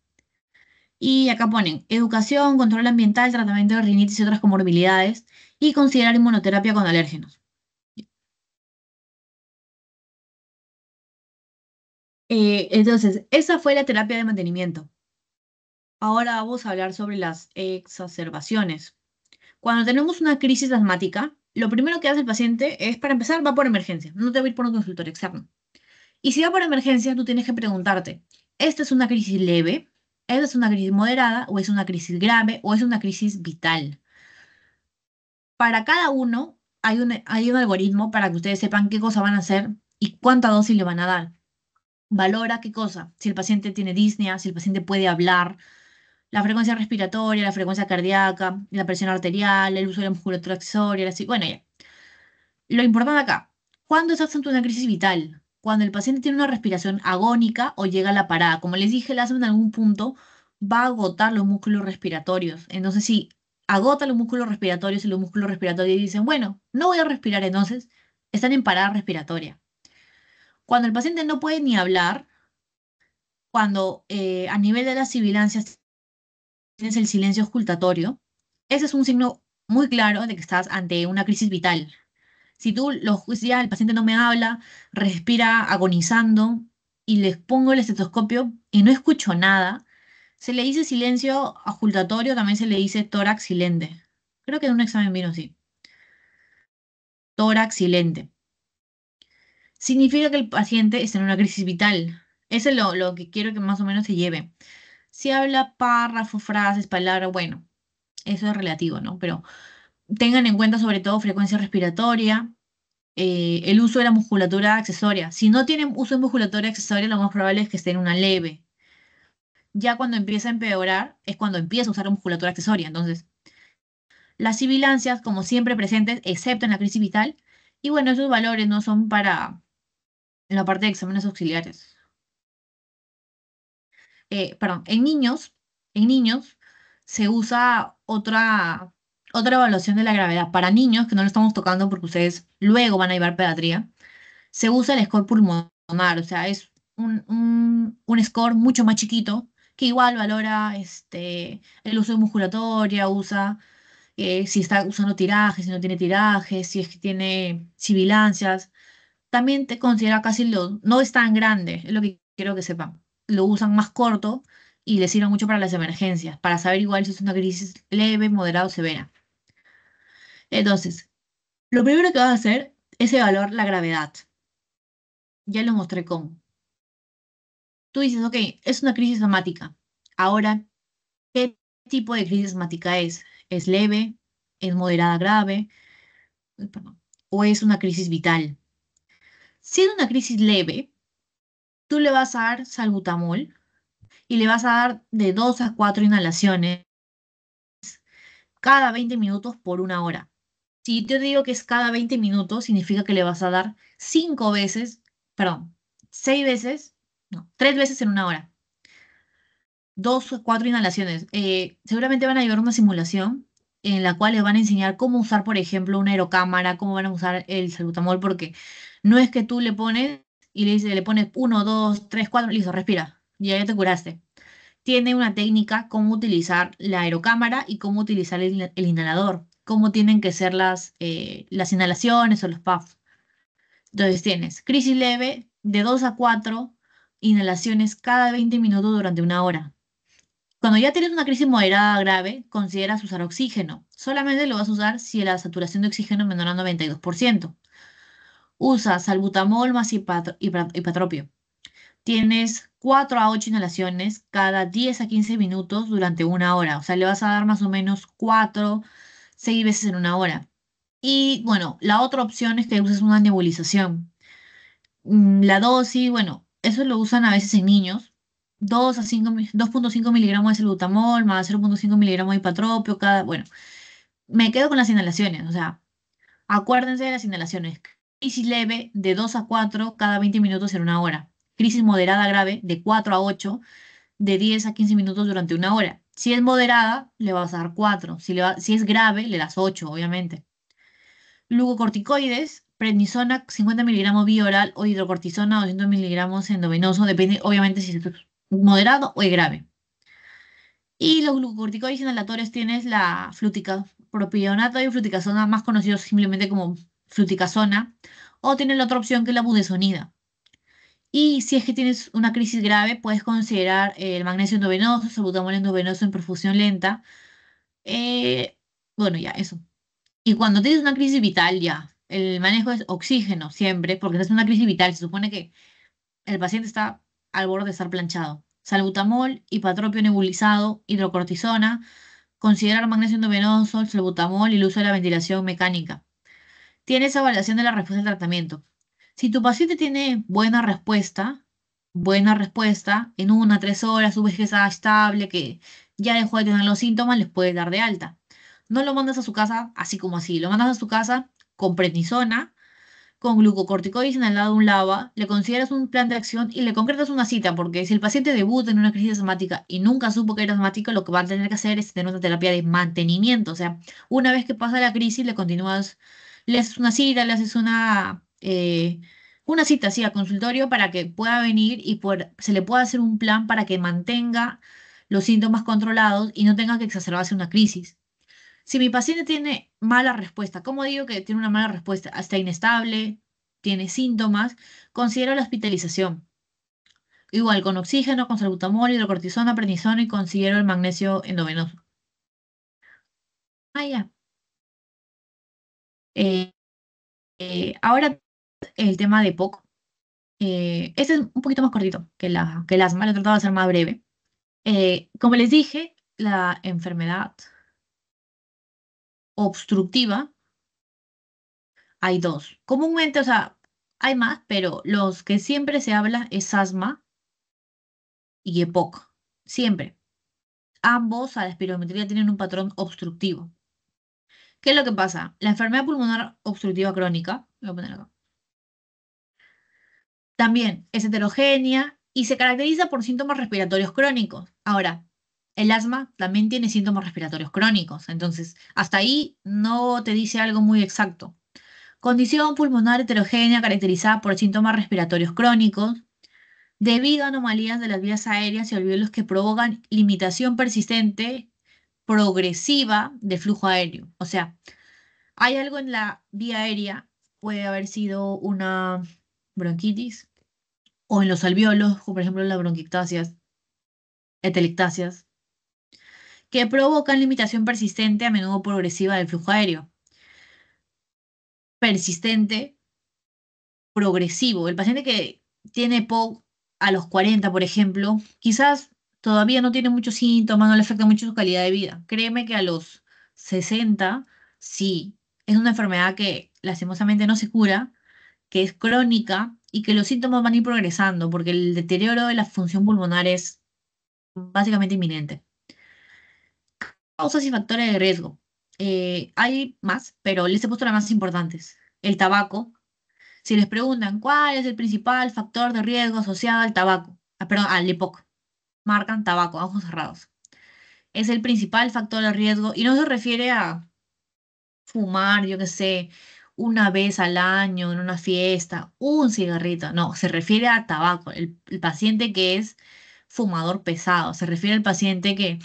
Y acá ponen educación, control ambiental, tratamiento de rinitis y otras comorbilidades y considerar inmunoterapia con alérgenos. Eh, entonces, esa fue la terapia de mantenimiento. Ahora vamos a hablar sobre las exacerbaciones. Cuando tenemos una crisis asmática, lo primero que hace el paciente es, para empezar, va por emergencia. No te va a ir por un consultorio externo. Y si va por emergencia, tú tienes que preguntarte, ¿esta es una crisis leve? es una crisis moderada o es una crisis grave o es una crisis vital? Para cada uno hay un, algoritmo para que ustedes sepan qué cosa van a hacer y cuánta dosis le van a dar. Valora qué cosa, si el paciente tiene disnea, si el paciente puede hablar, la frecuencia respiratoria, la frecuencia cardíaca, la presión arterial, el uso de la musculatura accesoria, así. Bueno, ya. Lo importante acá, ¿cuándo estás ante una crisis vital? cuando el paciente tiene una respiración agónica o llega a la parada, como les dije, el asma en algún punto va a agotar los músculos respiratorios. Entonces, si agota los músculos respiratorios y los músculos respiratorios dicen, bueno, no voy a respirar, entonces están en parada respiratoria. Cuando el paciente no puede ni hablar, cuando eh, a nivel de las sibilancias tienes el silencio auscultatorio, ese es un signo muy claro de que estás ante una crisis vital, si tú lo juicias, el paciente no me habla, respira agonizando y les pongo el estetoscopio y no escucho nada, se le dice silencio ocultatorio, también se le dice tórax silente. Creo que en un examen vino así. Tórax silente. Significa que el paciente está en una crisis vital. Eso es lo, lo que quiero que más o menos se lleve. Si habla párrafos, frases, palabras, bueno, eso es relativo, ¿no? Pero tengan en cuenta sobre todo frecuencia respiratoria, eh, el uso de la musculatura accesoria. Si no tienen uso de musculatura accesoria, lo más probable es que estén en una leve. Ya cuando empieza a empeorar es cuando empieza a usar musculatura accesoria. Entonces, las sibilancias, como siempre presentes, excepto en la crisis vital. Y bueno, esos valores no son para la parte de exámenes auxiliares. Eh, perdón, en niños, en niños se usa otra otra evaluación de la gravedad para niños, que no lo estamos tocando porque ustedes luego van a llevar pediatría, se usa el score pulmonar, o sea, es un, score mucho más chiquito que igual valora este, el uso de musculatoria, usa eh, si está usando tirajes, si no tiene tirajes, si es que tiene sibilancias. También te considera casi lo, no es tan grande, es lo que quiero que sepan. Lo usan más corto y les sirve mucho para las emergencias, para saber igual si es una crisis leve, moderada o severa. Entonces, lo primero que vas a hacer es evaluar la gravedad. Ya lo mostré cómo. Tú dices, ok, es una crisis asmática. Ahora, ¿qué tipo de crisis asmática es? ¿Es leve? ¿Es moderada grave? ¿O es una crisis vital? Si es una crisis leve, tú le vas a dar salbutamol y le vas a dar de 2 a cuatro inhalaciones cada 20 minutos por una hora. Si te digo que es cada 20 minutos, significa que le vas a dar 5 veces, perdón, 6 veces, no, 3 veces en una hora. dos, o 4 inhalaciones. Eh, seguramente van a llevar una simulación en la cual les van a enseñar cómo usar, por ejemplo, una aerocámara, cómo van a usar el salbutamol, porque no es que tú le pones y le, dices, le pones 1, 2, 3, 4, listo, respira, ya, ya te curaste. Tiene una técnica cómo utilizar la aerocámara y cómo utilizar el inhalador cómo tienen que ser las, eh, las inhalaciones o los puffs. Entonces tienes crisis leve de 2 a 4 inhalaciones cada 20 minutos durante una hora. Cuando ya tienes una crisis moderada grave, consideras usar oxígeno. Solamente lo vas a usar si la saturación de oxígeno es menor al 92%. Usas salbutamol más hipatropio. Tienes 4 a 8 inhalaciones cada 10 a 15 minutos durante una hora. O sea, le vas a dar más o menos 4 seis veces en una hora. Y bueno, la otra opción es que uses una nebulización. Mm, la dosis, bueno, eso lo usan a veces en niños. 2.5 miligramos de salbutamol más 0.5 miligramos de hipatropio, cada, bueno, me quedo con las inhalaciones, o sea, acuérdense de las inhalaciones. Crisis leve de 2 a 4 cada 20 minutos en una hora. Crisis moderada grave de 4 a 8 de 10 a 15 minutos durante una hora. Si es moderada, le vas a dar 4. Si, es grave, le das 8, obviamente. Glucocorticoides, prednisona 50 miligramos vía oral o hidrocortisona 200 miligramos endovenoso, depende obviamente si es moderado o es grave. Y los glucocorticoides inhalatorios tienes la flutica, propionato y fluticasona, más conocidos simplemente como fluticasona, o tienen la otra opción que es la budesonida. Y si es que tienes una crisis grave, puedes considerar eh, el magnesio endovenoso, el endovenoso en perfusión lenta. Eh, bueno, ya, eso. Y cuando tienes una crisis vital, ya, el manejo es oxígeno siempre, porque es una crisis vital. Se supone que el paciente está al borde de estar planchado. Salbutamol, hipatropio nebulizado, hidrocortisona, considerar magnesio endovenoso, salbutamol y el uso de la ventilación mecánica. Tienes evaluación de la respuesta al tratamiento. Si tu paciente tiene buena respuesta, buena respuesta, en una, tres horas, su que está estable, que ya dejó de tener los síntomas, les puedes dar de alta. No lo mandas a su casa así como así, lo mandas a su casa con prednisona, con glucocorticoides en el lado de un lava, le consideras un plan de acción y le concretas una cita, porque si el paciente debuta en una crisis asmática y nunca supo que era asmático, lo que va a tener que hacer es tener una terapia de mantenimiento. O sea, una vez que pasa la crisis, le continúas, le haces una cita, le haces una eh, una cita así a consultorio para que pueda venir y se le pueda hacer un plan para que mantenga los síntomas controlados y no tenga que exacerbarse una crisis. Si mi paciente tiene mala respuesta, ¿cómo digo que tiene una mala respuesta? Está inestable, tiene síntomas, considero la hospitalización. Igual con oxígeno, con salbutamol, hidrocortisona, prednisona y considero el magnesio endovenoso. Ah, ya. Eh, eh, ahora el tema de EPOC, este eh, es un poquito más cortito que la que el asma, lo he tratado de hacer más breve. Eh, como les dije, la enfermedad obstructiva hay dos. Comúnmente, o sea, hay más, pero los que siempre se habla es asma y EPOC. Siempre. Ambos a la espirometría tienen un patrón obstructivo. ¿Qué es lo que pasa? La enfermedad pulmonar obstructiva crónica, voy a poner acá, también es heterogénea y se caracteriza por síntomas respiratorios crónicos. Ahora, el asma también tiene síntomas respiratorios crónicos, entonces hasta ahí no te dice algo muy exacto. Condición pulmonar heterogénea caracterizada por síntomas respiratorios crónicos, debido a anomalías de las vías aéreas y alveolos que provocan limitación persistente progresiva de flujo aéreo. O sea, hay algo en la vía aérea, puede haber sido una bronquitis, o en los alveolos, como por ejemplo las bronquictasias, etelectasias, que provocan limitación persistente, a menudo progresiva, del flujo aéreo. Persistente, progresivo. El paciente que tiene POC a los 40, por ejemplo, quizás todavía no tiene muchos síntomas, no le afecta mucho su calidad de vida. Créeme que a los 60, sí, es una enfermedad que lastimosamente no se cura, que es crónica y que los síntomas van a ir progresando porque el deterioro de la función pulmonar es básicamente inminente. Causas y factores de riesgo. Eh, hay más, pero les he puesto las más importantes. El tabaco. Si les preguntan cuál es el principal factor de riesgo asociado al tabaco, ah, perdón, al EPOC, marcan tabaco, ojos cerrados. Es el principal factor de riesgo y no se refiere a fumar, yo qué sé, una vez al año en una fiesta, un cigarrito. No, se refiere a tabaco. El, paciente que es fumador pesado, se refiere al paciente que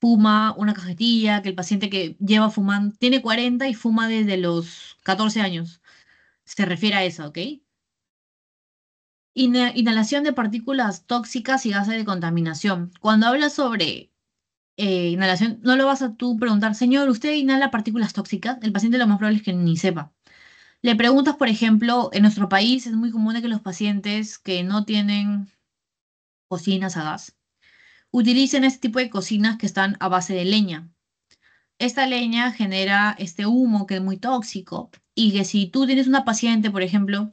fuma una cajetilla, que el paciente que lleva fumando, tiene 40 y fuma desde los 14 años. Se refiere a eso, ¿ok? Inhalación de partículas tóxicas y gases de contaminación. Cuando habla sobre eh, inhalación, no lo vas a tú preguntar, señor, ¿usted inhala partículas tóxicas? El paciente lo más probable es que ni sepa. Le preguntas, por ejemplo, en nuestro país es muy común que los pacientes que no tienen cocinas a gas utilicen este tipo de cocinas que están a base de leña. Esta leña genera este humo que es muy tóxico y que si tú tienes una paciente, por ejemplo,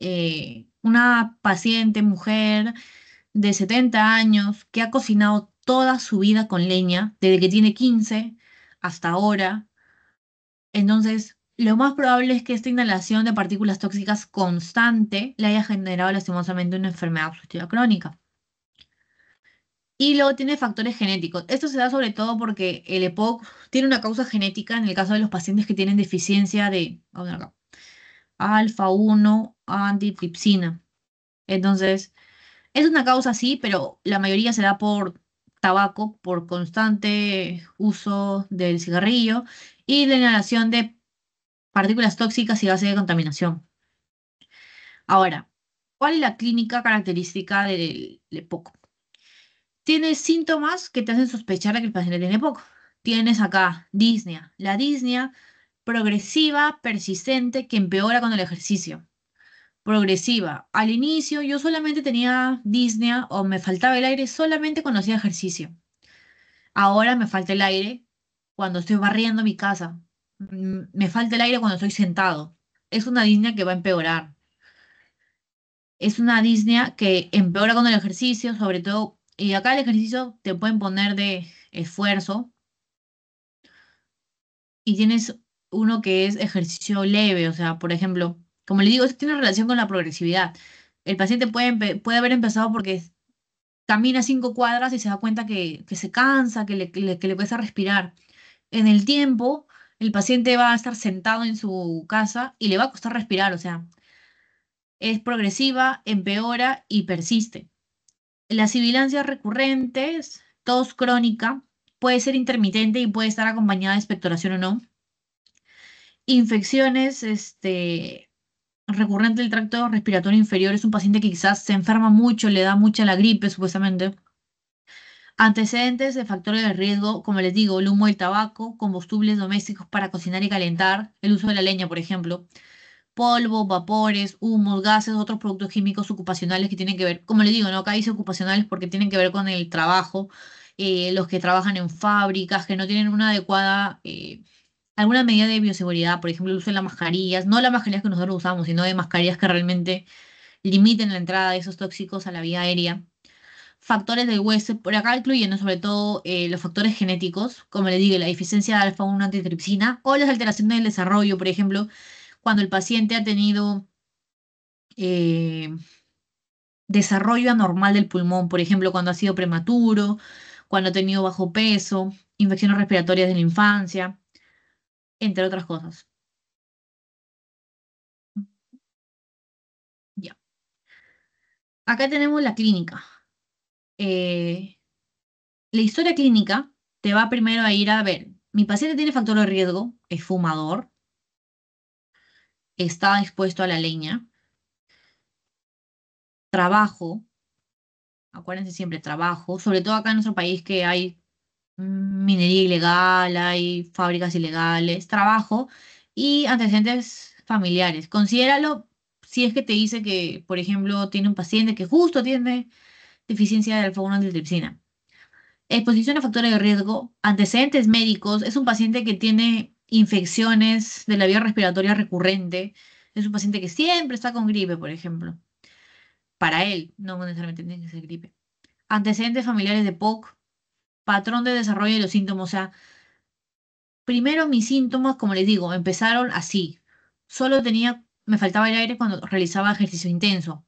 eh, una paciente mujer de 70 años que ha cocinado toda su vida con leña, desde que tiene 15 hasta ahora. Entonces, lo más probable es que esta inhalación de partículas tóxicas constante le haya generado lastimosamente una enfermedad obstructiva crónica. Y luego tiene factores genéticos. Esto se da sobre todo porque el EPOC tiene una causa genética en el caso de los pacientes que tienen deficiencia de alfa 1 antitripsina. Entonces, es una causa sí, pero la mayoría se da por tabaco por constante uso del cigarrillo y la inhalación de partículas tóxicas y gases de contaminación. Ahora, ¿cuál es la clínica característica del, EPOC? Tiene síntomas que te hacen sospechar que el paciente tiene EPOC. Tienes acá disnea, la disnea progresiva, persistente, que empeora con el ejercicio progresiva. Al inicio yo solamente tenía disnea o me faltaba el aire, solamente cuando hacía ejercicio. Ahora me falta el aire cuando estoy barriendo mi casa. Me falta el aire cuando estoy sentado. Es una disnea que va a empeorar. Es una disnea que empeora con el ejercicio, sobre todo, y acá el ejercicio te pueden poner de esfuerzo. Y tienes uno que es ejercicio leve, o sea, por ejemplo, como le digo, esto tiene relación con la progresividad. El paciente puede, puede haber empezado porque camina cinco cuadras y se da cuenta que, se cansa, que le, que le, cuesta respirar. En el tiempo, el paciente va a estar sentado en su casa y le va a costar respirar, o sea, es progresiva, empeora y persiste. Las sibilancias recurrentes, tos crónica, puede ser intermitente y puede estar acompañada de expectoración o no. Infecciones este, recurrente del tracto respiratorio inferior es un paciente que quizás se enferma mucho, le da mucha la gripe supuestamente. Antecedentes de factores de riesgo, como les digo, el humo del tabaco, combustibles domésticos para cocinar y calentar, el uso de la leña, por ejemplo, polvo, vapores, humos, gases, otros productos químicos ocupacionales que tienen que ver, como les digo, no acá dice ocupacionales porque tienen que ver con el trabajo, eh, los que trabajan en fábricas, que no tienen una adecuada eh, alguna medida de bioseguridad, por ejemplo, el uso de las mascarillas, no las mascarillas que nosotros usamos, sino de mascarillas que realmente limiten la entrada de esos tóxicos a la vía aérea. Factores del hueso, por acá incluyendo sobre todo eh, los factores genéticos, como les dije, la deficiencia de alfa-1 antitripsina o las alteraciones del desarrollo, por ejemplo, cuando el paciente ha tenido eh, desarrollo anormal del pulmón, por ejemplo, cuando ha sido prematuro, cuando ha tenido bajo peso, infecciones respiratorias de la infancia, entre otras cosas. Ya. Acá tenemos la clínica. Eh, la historia clínica te va primero a ir a ver, mi paciente tiene factor de riesgo, es fumador, está expuesto a la leña, trabajo, acuérdense siempre, trabajo, sobre todo acá en nuestro país que hay minería ilegal, hay fábricas ilegales, trabajo y antecedentes familiares. Considéralo si es que te dice que, por ejemplo, tiene un paciente que justo tiene deficiencia de alfa antitripsina. Exposición a factores de riesgo, antecedentes médicos, es un paciente que tiene infecciones de la vía respiratoria recurrente, es un paciente que siempre está con gripe, por ejemplo. Para él, no necesariamente tiene que ser gripe. Antecedentes familiares de POC, patrón de desarrollo de los síntomas. O sea, primero mis síntomas, como les digo, empezaron así. Solo tenía, me faltaba el aire cuando realizaba ejercicio intenso.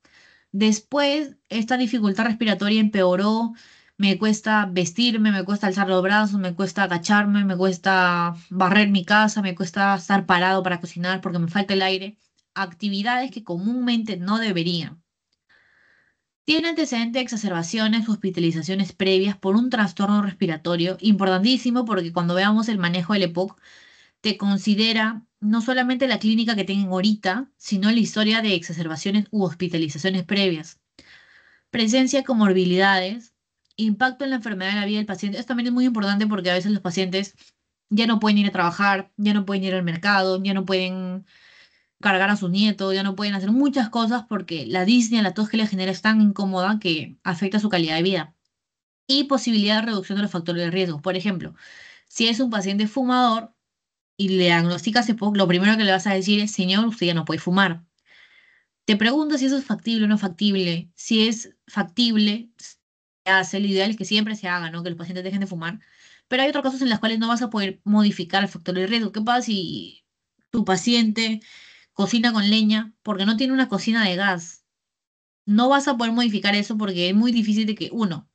Después, esta dificultad respiratoria empeoró. Me cuesta vestirme, me cuesta alzar los brazos, me cuesta agacharme, me cuesta barrer mi casa, me cuesta estar parado para cocinar porque me falta el aire. Actividades que comúnmente no deberían. Tiene antecedente de exacerbaciones, hospitalizaciones previas por un trastorno respiratorio, importantísimo porque cuando veamos el manejo del EPOC, te considera no solamente la clínica que tienen ahorita, sino la historia de exacerbaciones u hospitalizaciones previas. Presencia de comorbilidades, impacto en la enfermedad de la vida del paciente. Esto también es muy importante porque a veces los pacientes ya no pueden ir a trabajar, ya no pueden ir al mercado, ya no pueden cargar a sus nietos, ya no pueden hacer muchas cosas porque la disnea, la tos que le genera es tan incómoda que afecta su calidad de vida. Y posibilidad de reducción de los factores de riesgo. Por ejemplo, si es un paciente fumador y le diagnosticas lo primero que le vas a decir es, señor, usted ya no puede fumar. Te pregunto si eso es factible o no factible. Si es factible, se hace. Lo ideal es que siempre se haga, ¿no? Que los pacientes dejen de fumar. Pero hay otros casos en los cuales no vas a poder modificar el factor de riesgo. ¿Qué pasa si tu paciente cocina con leña, porque no tiene una cocina de gas. No vas a poder modificar eso porque es muy difícil de que, uno,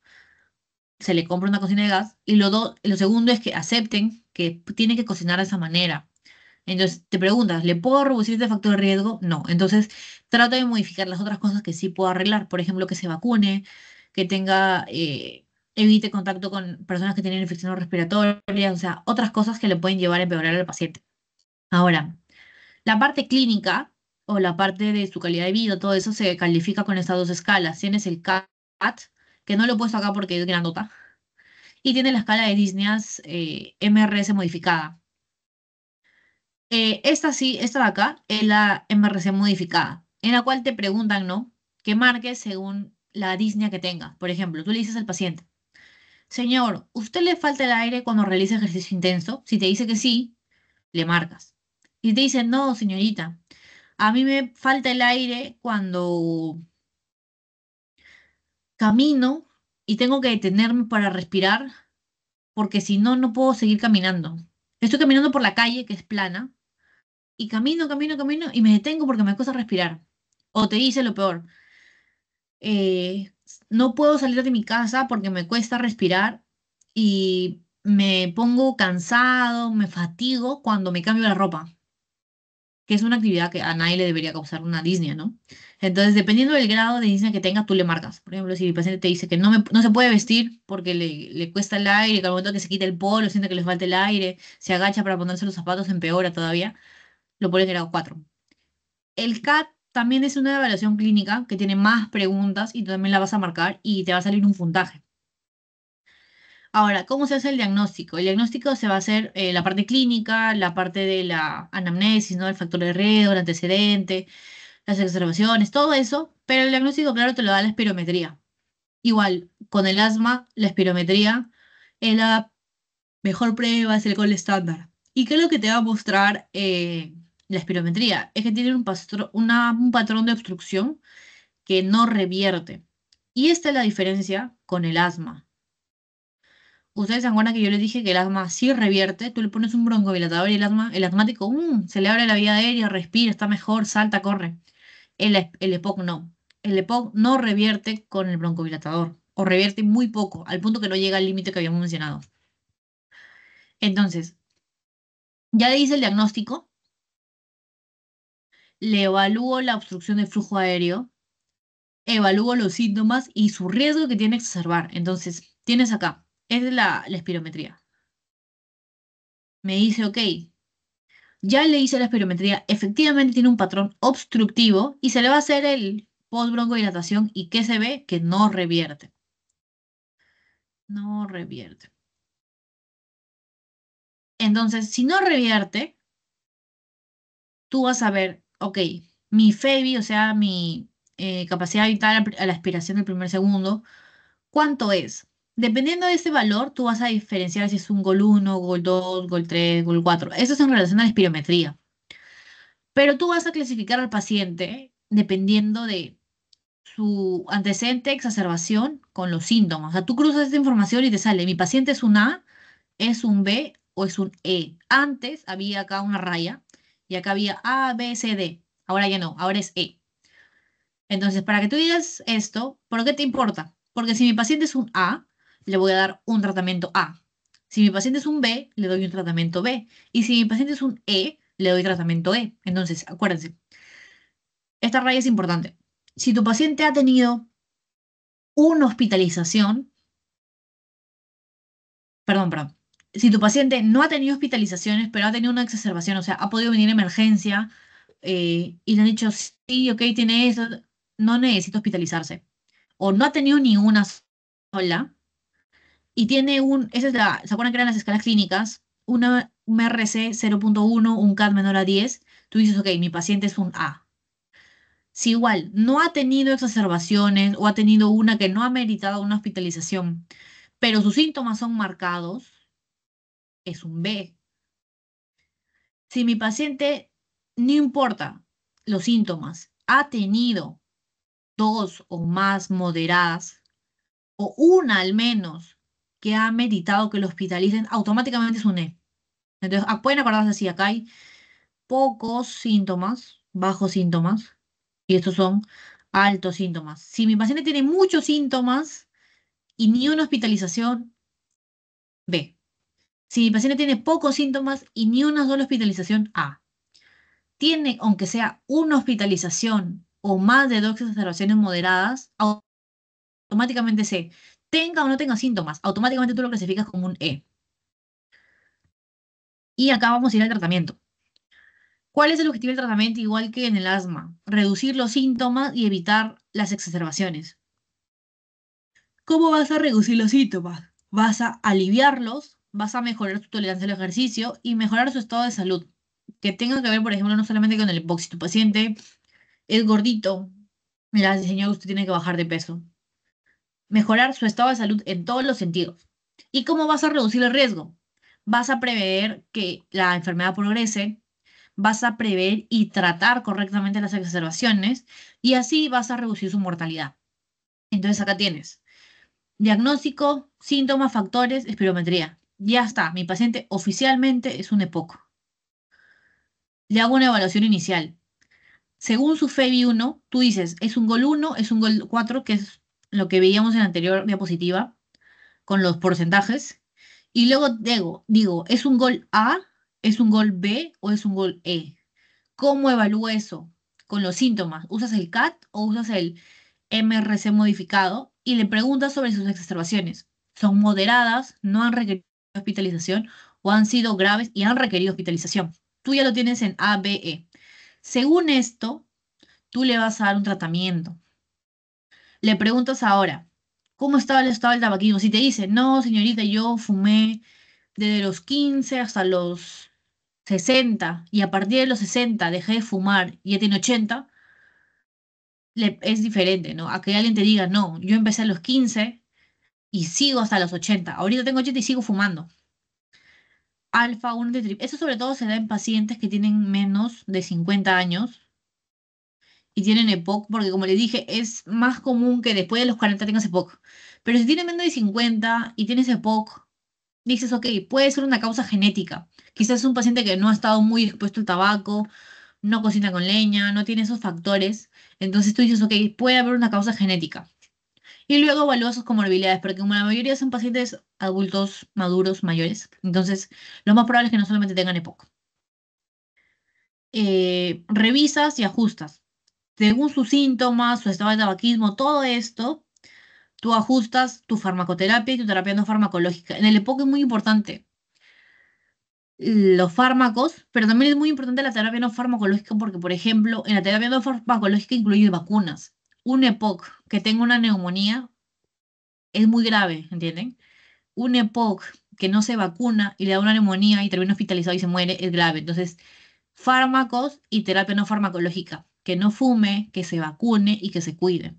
se le compre una cocina de gas y lo, lo segundo es que acepten que tiene que cocinar de esa manera. Entonces te preguntas, ¿le puedo reducir este factor de riesgo? No. Entonces trata de modificar las otras cosas que sí puedo arreglar. Por ejemplo, que se vacune, que tenga, eh, evite contacto con personas que tienen infecciones respiratorias, o sea, otras cosas que le pueden llevar a empeorar al paciente. Ahora, la parte clínica o la parte de su calidad de vida, todo eso se califica con estas dos escalas. Tienes el CAT, que no lo he puesto acá porque es grandota, y tiene la escala de disneas eh, MRS modificada. Eh, esta sí, esta de acá, es la MRC modificada, en la cual te preguntan, ¿no? Que marques según la disnea que tenga. Por ejemplo, tú le dices al paciente, señor, ¿usted le falta el aire cuando realiza ejercicio intenso? Si te dice que sí, le marcas. Y te dicen, no, señorita, a mí me falta el aire cuando camino y tengo que detenerme para respirar, porque si no, no puedo seguir caminando. Estoy caminando por la calle, que es plana, y camino, camino, camino, y me detengo porque me cuesta respirar. O te dice lo peor. Eh, no puedo salir de mi casa porque me cuesta respirar y me pongo cansado, me fatigo cuando me cambio la ropa que es una actividad que a nadie le debería causar una disnea, ¿no? Entonces, dependiendo del grado de disnea que tenga, tú le marcas. Por ejemplo, si el paciente te dice que no, se puede vestir porque le, cuesta el aire, que al momento que se quita el polo siente que le falta el aire, se agacha para ponerse los zapatos, empeora todavía, lo pones grado 4. El CAT también es una evaluación clínica que tiene más preguntas y tú también la vas a marcar y te va a salir un puntaje. Ahora, ¿cómo se hace el diagnóstico? El diagnóstico se va a hacer eh, la parte clínica, la parte de la anamnesis, ¿no? El factor de riesgo, el antecedente, las observaciones, todo eso, pero el diagnóstico, claro, te lo da la espirometría. Igual, con el asma, la espirometría es la mejor prueba, es el gol estándar. ¿Y qué es lo que te va a mostrar eh, la espirometría? Es que tiene un patrón de obstrucción que no revierte. Y esta es la diferencia con el asma. Ustedes se acuerdan que yo les dije que el asma sí revierte, tú le pones un broncovilatador y el, asma, el asmático ¡um! se le abre la vía aérea, respira, está mejor, salta, corre. El, el EPOC no. El EPOC no revierte con el broncovilatador, o revierte muy poco, al punto que no llega al límite que habíamos mencionado. Entonces, ya le hice el diagnóstico, le evalúo la obstrucción del flujo aéreo, evalúo los síntomas y su riesgo que tiene que exacerbar. Entonces, tienes acá es la, espirometría. Me dice, ok, ya le hice la espirometría, efectivamente tiene un patrón obstructivo y se le va a hacer el post dilatación y ¿qué se ve? Que no revierte. No revierte. Entonces, si no revierte, tú vas a ver, ok, mi FEBI, o sea, mi eh, capacidad vital a la aspiración del primer segundo, ¿cuánto es? Dependiendo de ese valor, tú vas a diferenciar si es un gol 1, gol 2, gol 3, gol 4. Eso es en relación a la espirometría. Pero tú vas a clasificar al paciente dependiendo de su antecedente exacerbación con los síntomas. O sea, tú cruzas esta información y te sale, mi paciente es un A, es un B o es un E. Antes había acá una raya y acá había A, B, C, D. Ahora ya no, ahora es E. Entonces, para que tú digas esto, ¿por qué te importa? Porque si mi paciente es un A, le voy a dar un tratamiento A. Si mi paciente es un B, le doy un tratamiento B. Y si mi paciente es un E, le doy tratamiento E. Entonces, acuérdense, esta raya es importante. Si tu paciente ha tenido una hospitalización, perdón, perdón, si tu paciente no ha tenido hospitalizaciones, pero ha tenido una exacerbación, o sea, ha podido venir a emergencia eh, y le han dicho, sí, ok, tiene eso, no necesita hospitalizarse. O no ha tenido ninguna una sola, y tiene un, esa es la, ¿se acuerdan que eran las escalas clínicas? Una, un RC 0.1, un CAD menor a 10, tú dices, ok, mi paciente es un A. Si igual no ha tenido exacerbaciones o ha tenido una que no ha meritado una hospitalización, pero sus síntomas son marcados, es un B. Si mi paciente, no importa los síntomas, ha tenido dos o más moderadas, o una al menos que ha meditado que lo hospitalicen, automáticamente es un E. Entonces, ah, pueden acordarse si acá hay pocos síntomas, bajos síntomas, y estos son altos síntomas. Si mi paciente tiene muchos síntomas y ni una hospitalización, B. Si mi paciente tiene pocos síntomas y ni una sola hospitalización, A. Tiene, aunque sea una hospitalización o más de dos exacerbaciones moderadas, automáticamente C tenga o no tenga síntomas, automáticamente tú lo clasificas como un E. Y acá vamos a ir al tratamiento. ¿Cuál es el objetivo del tratamiento? Igual que en el asma, reducir los síntomas y evitar las exacerbaciones. ¿Cómo vas a reducir los síntomas? Vas a aliviarlos, vas a mejorar tu tolerancia al ejercicio y mejorar su estado de salud. Que tenga que ver, por ejemplo, no solamente con el box. tu paciente es gordito, mira, señor, usted tiene que bajar de peso mejorar su estado de salud en todos los sentidos. ¿Y cómo vas a reducir el riesgo? Vas a prever que la enfermedad progrese, vas a prever y tratar correctamente las exacerbaciones y así vas a reducir su mortalidad. Entonces acá tienes diagnóstico, síntomas, factores, espirometría. Ya está, mi paciente oficialmente es un EPOC. Le hago una evaluación inicial. Según su FEBI 1, tú dices, es un GOL 1, es un GOL 4, que es lo que veíamos en la anterior diapositiva con los porcentajes. Y luego digo, digo, ¿es un gol A, es un gol B o es un gol E? ¿Cómo evalúo eso? Con los síntomas. ¿Usas el CAT o usas el MRC modificado? Y le preguntas sobre sus exacerbaciones. ¿Son moderadas? ¿No han requerido hospitalización? ¿O han sido graves y han requerido hospitalización? Tú ya lo tienes en A, B, E. Según esto, tú le vas a dar un tratamiento le preguntas ahora, ¿cómo estaba el estado del tabaquismo? Si te dice, no, señorita, yo fumé desde los 15 hasta los 60 y a partir de los 60 dejé de fumar y ya tiene 80, le, es diferente, ¿no? A que alguien te diga, no, yo empecé a los 15 y sigo hasta los 80, ahorita tengo 80 y sigo fumando. Alfa 1 de Eso sobre todo se da en pacientes que tienen menos de 50 años y tienen EPOC, porque como les dije, es más común que después de los 40 tengas EPOC. Pero si tienes menos de 50 y tienes EPOC, dices, ok, puede ser una causa genética. Quizás es un paciente que no ha estado muy expuesto al tabaco, no cocina con leña, no tiene esos factores. Entonces tú dices, ok, puede haber una causa genética. Y luego evalúas sus comorbilidades, porque como la mayoría son pacientes adultos maduros, mayores, entonces lo más probable es que no solamente tengan EPOC. Eh, revisas y ajustas según sus síntomas, su estado de tabaquismo, todo esto, tú ajustas tu farmacoterapia y tu terapia no farmacológica. En el EPOC es muy importante los fármacos, pero también es muy importante la terapia no farmacológica porque, por ejemplo, en la terapia no farmacológica incluye vacunas. Un EPOC que tenga una neumonía es muy grave, ¿entienden? Un EPOC que no se vacuna y le da una neumonía y termina hospitalizado y se muere es grave. Entonces, fármacos y terapia no farmacológica que no fume, que se vacune y que se cuide.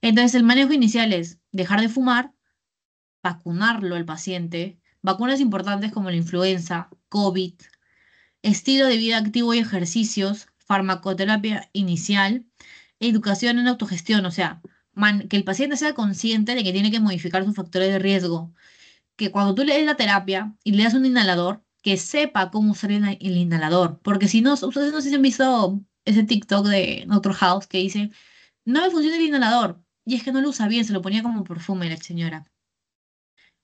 Entonces el manejo inicial es dejar de fumar, vacunarlo al paciente, vacunas importantes como la influenza, COVID, estilo de vida activo y ejercicios, farmacoterapia inicial, educación en autogestión, o sea, que el paciente sea consciente de que tiene que modificar sus factores de riesgo, que cuando tú le des la terapia y le das un inhalador, que sepa cómo usar el, inhalador, porque si no, ustedes no se han visto ese TikTok de otro House que dice, no me funciona el inhalador. Y es que no lo usa bien, se lo ponía como perfume la señora.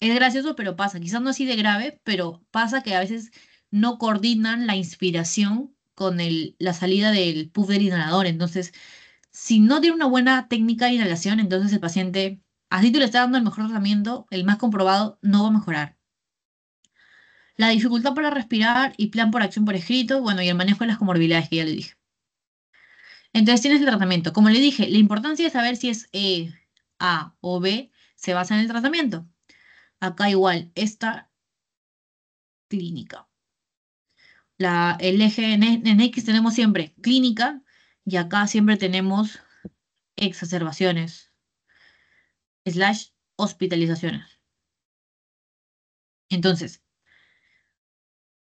Es gracioso, pero pasa. Quizás no así de grave, pero pasa que a veces no coordinan la inspiración con el, la salida del puff del inhalador. Entonces, si no tiene una buena técnica de inhalación, entonces el paciente, así tú le estás dando el mejor tratamiento, el más comprobado, no va a mejorar. La dificultad para respirar y plan por acción por escrito, bueno, y el manejo de las comorbilidades que ya le dije. Entonces tienes el tratamiento. Como le dije, la importancia de saber si es E, A o B se basa en el tratamiento. Acá igual, esta clínica. el eje en, e, en X tenemos siempre clínica y acá siempre tenemos exacerbaciones slash hospitalizaciones. Entonces,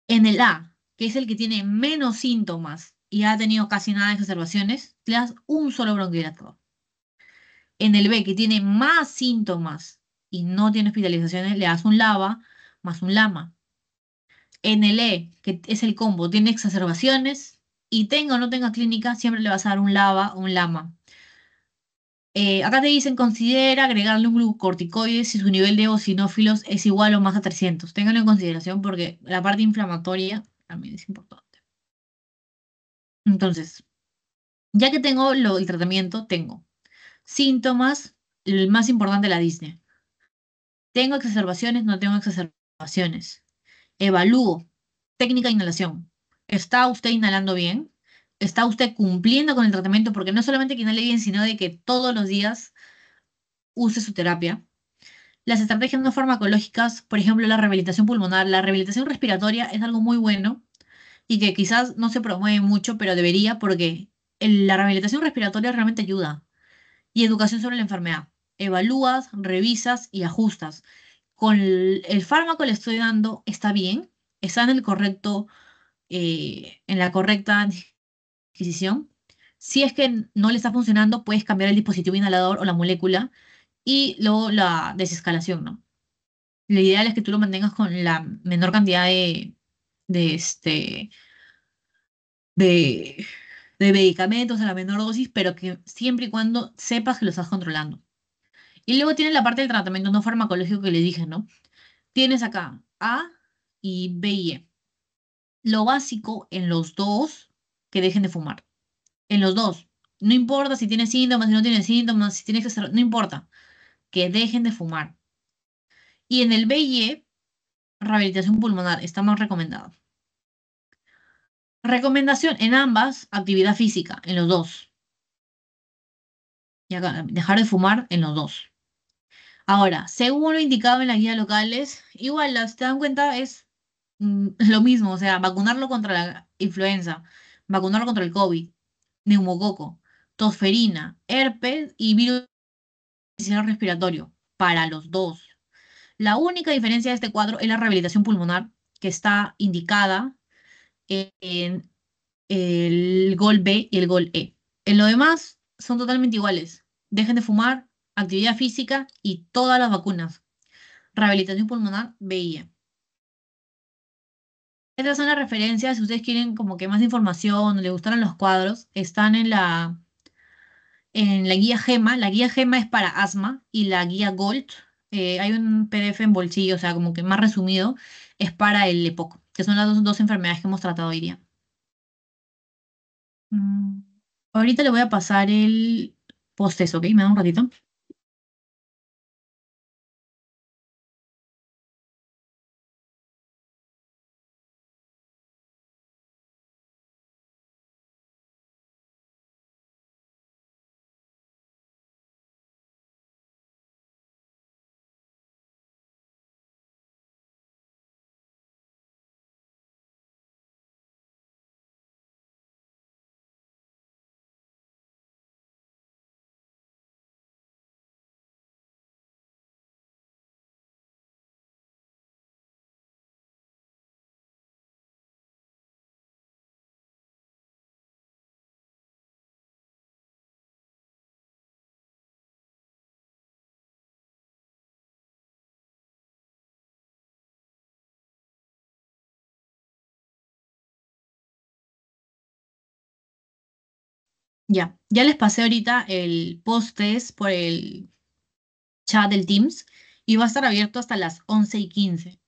en el A, que es el que tiene menos síntomas y ha tenido casi nada de exacerbaciones, le das un solo bronquidilatador. En el B, que tiene más síntomas y no tiene hospitalizaciones, le das un LAVA más un LAMA. En el E, que es el combo, tiene exacerbaciones y tenga o no tenga clínica, siempre le vas a dar un LAVA o un LAMA. Eh, acá te dicen, considera agregarle un glucocorticoide si su nivel de eosinófilos es igual o más a 300. Ténganlo en consideración porque la parte inflamatoria también es importante. Entonces, ya que tengo lo, el tratamiento, tengo síntomas, el más importante la Disney. Tengo exacerbaciones, no tengo exacerbaciones. Evalúo, técnica de inhalación. ¿Está usted inhalando bien? ¿Está usted cumpliendo con el tratamiento? Porque no solamente que inhale bien, sino de que todos los días use su terapia. Las estrategias no farmacológicas, por ejemplo, la rehabilitación pulmonar, la rehabilitación respiratoria es algo muy bueno y que quizás no se promueve mucho, pero debería porque la rehabilitación respiratoria realmente ayuda. Y educación sobre la enfermedad. Evalúas, revisas y ajustas. Con el, fármaco le estoy dando, está bien, está en el correcto, eh, en la correcta adquisición. Si es que no le está funcionando, puedes cambiar el dispositivo inhalador o la molécula y luego la desescalación, ¿no? Lo ideal es que tú lo mantengas con la menor cantidad de de, este, de, medicamentos a la menor dosis, pero que siempre y cuando sepas que lo estás controlando. Y luego tienes la parte del tratamiento no farmacológico que le dije, ¿no? Tienes acá A y B y E. Lo básico en los dos, que dejen de fumar. En los dos. No importa si tienes síntomas, si no tienes síntomas, si tienes que hacer, no importa. Que dejen de fumar. Y en el B y E, rehabilitación pulmonar, está más recomendado. Recomendación en ambas, actividad física, en los dos. Y dejar de fumar en los dos. Ahora, según lo indicado en las guías locales, igual, si te dan cuenta, es mm, lo mismo, o sea, vacunarlo contra la influenza, vacunarlo contra el COVID, neumococo, tosferina, herpes y virus respiratorio, para los dos. La única diferencia de este cuadro es la rehabilitación pulmonar, que está indicada en el gol B y el gol E. En lo demás, son totalmente iguales. Dejen de fumar, actividad física y todas las vacunas. Rehabilitación pulmonar, BIE. Estas son las referencias, si ustedes quieren como que más información, les gustaron los cuadros, están en la, en la guía GEMA. La guía GEMA es para asma y la guía GOLD eh, hay un PDF en bolsillo, o sea, como que más resumido, es para el EPOC, que son las dos, enfermedades que hemos tratado hoy día. Mm, ahorita le voy a pasar el post ¿ok? Me da un ratito. Ya, ya les pasé ahorita el post-test por el chat del Teams y va a estar abierto hasta las 11 y 15.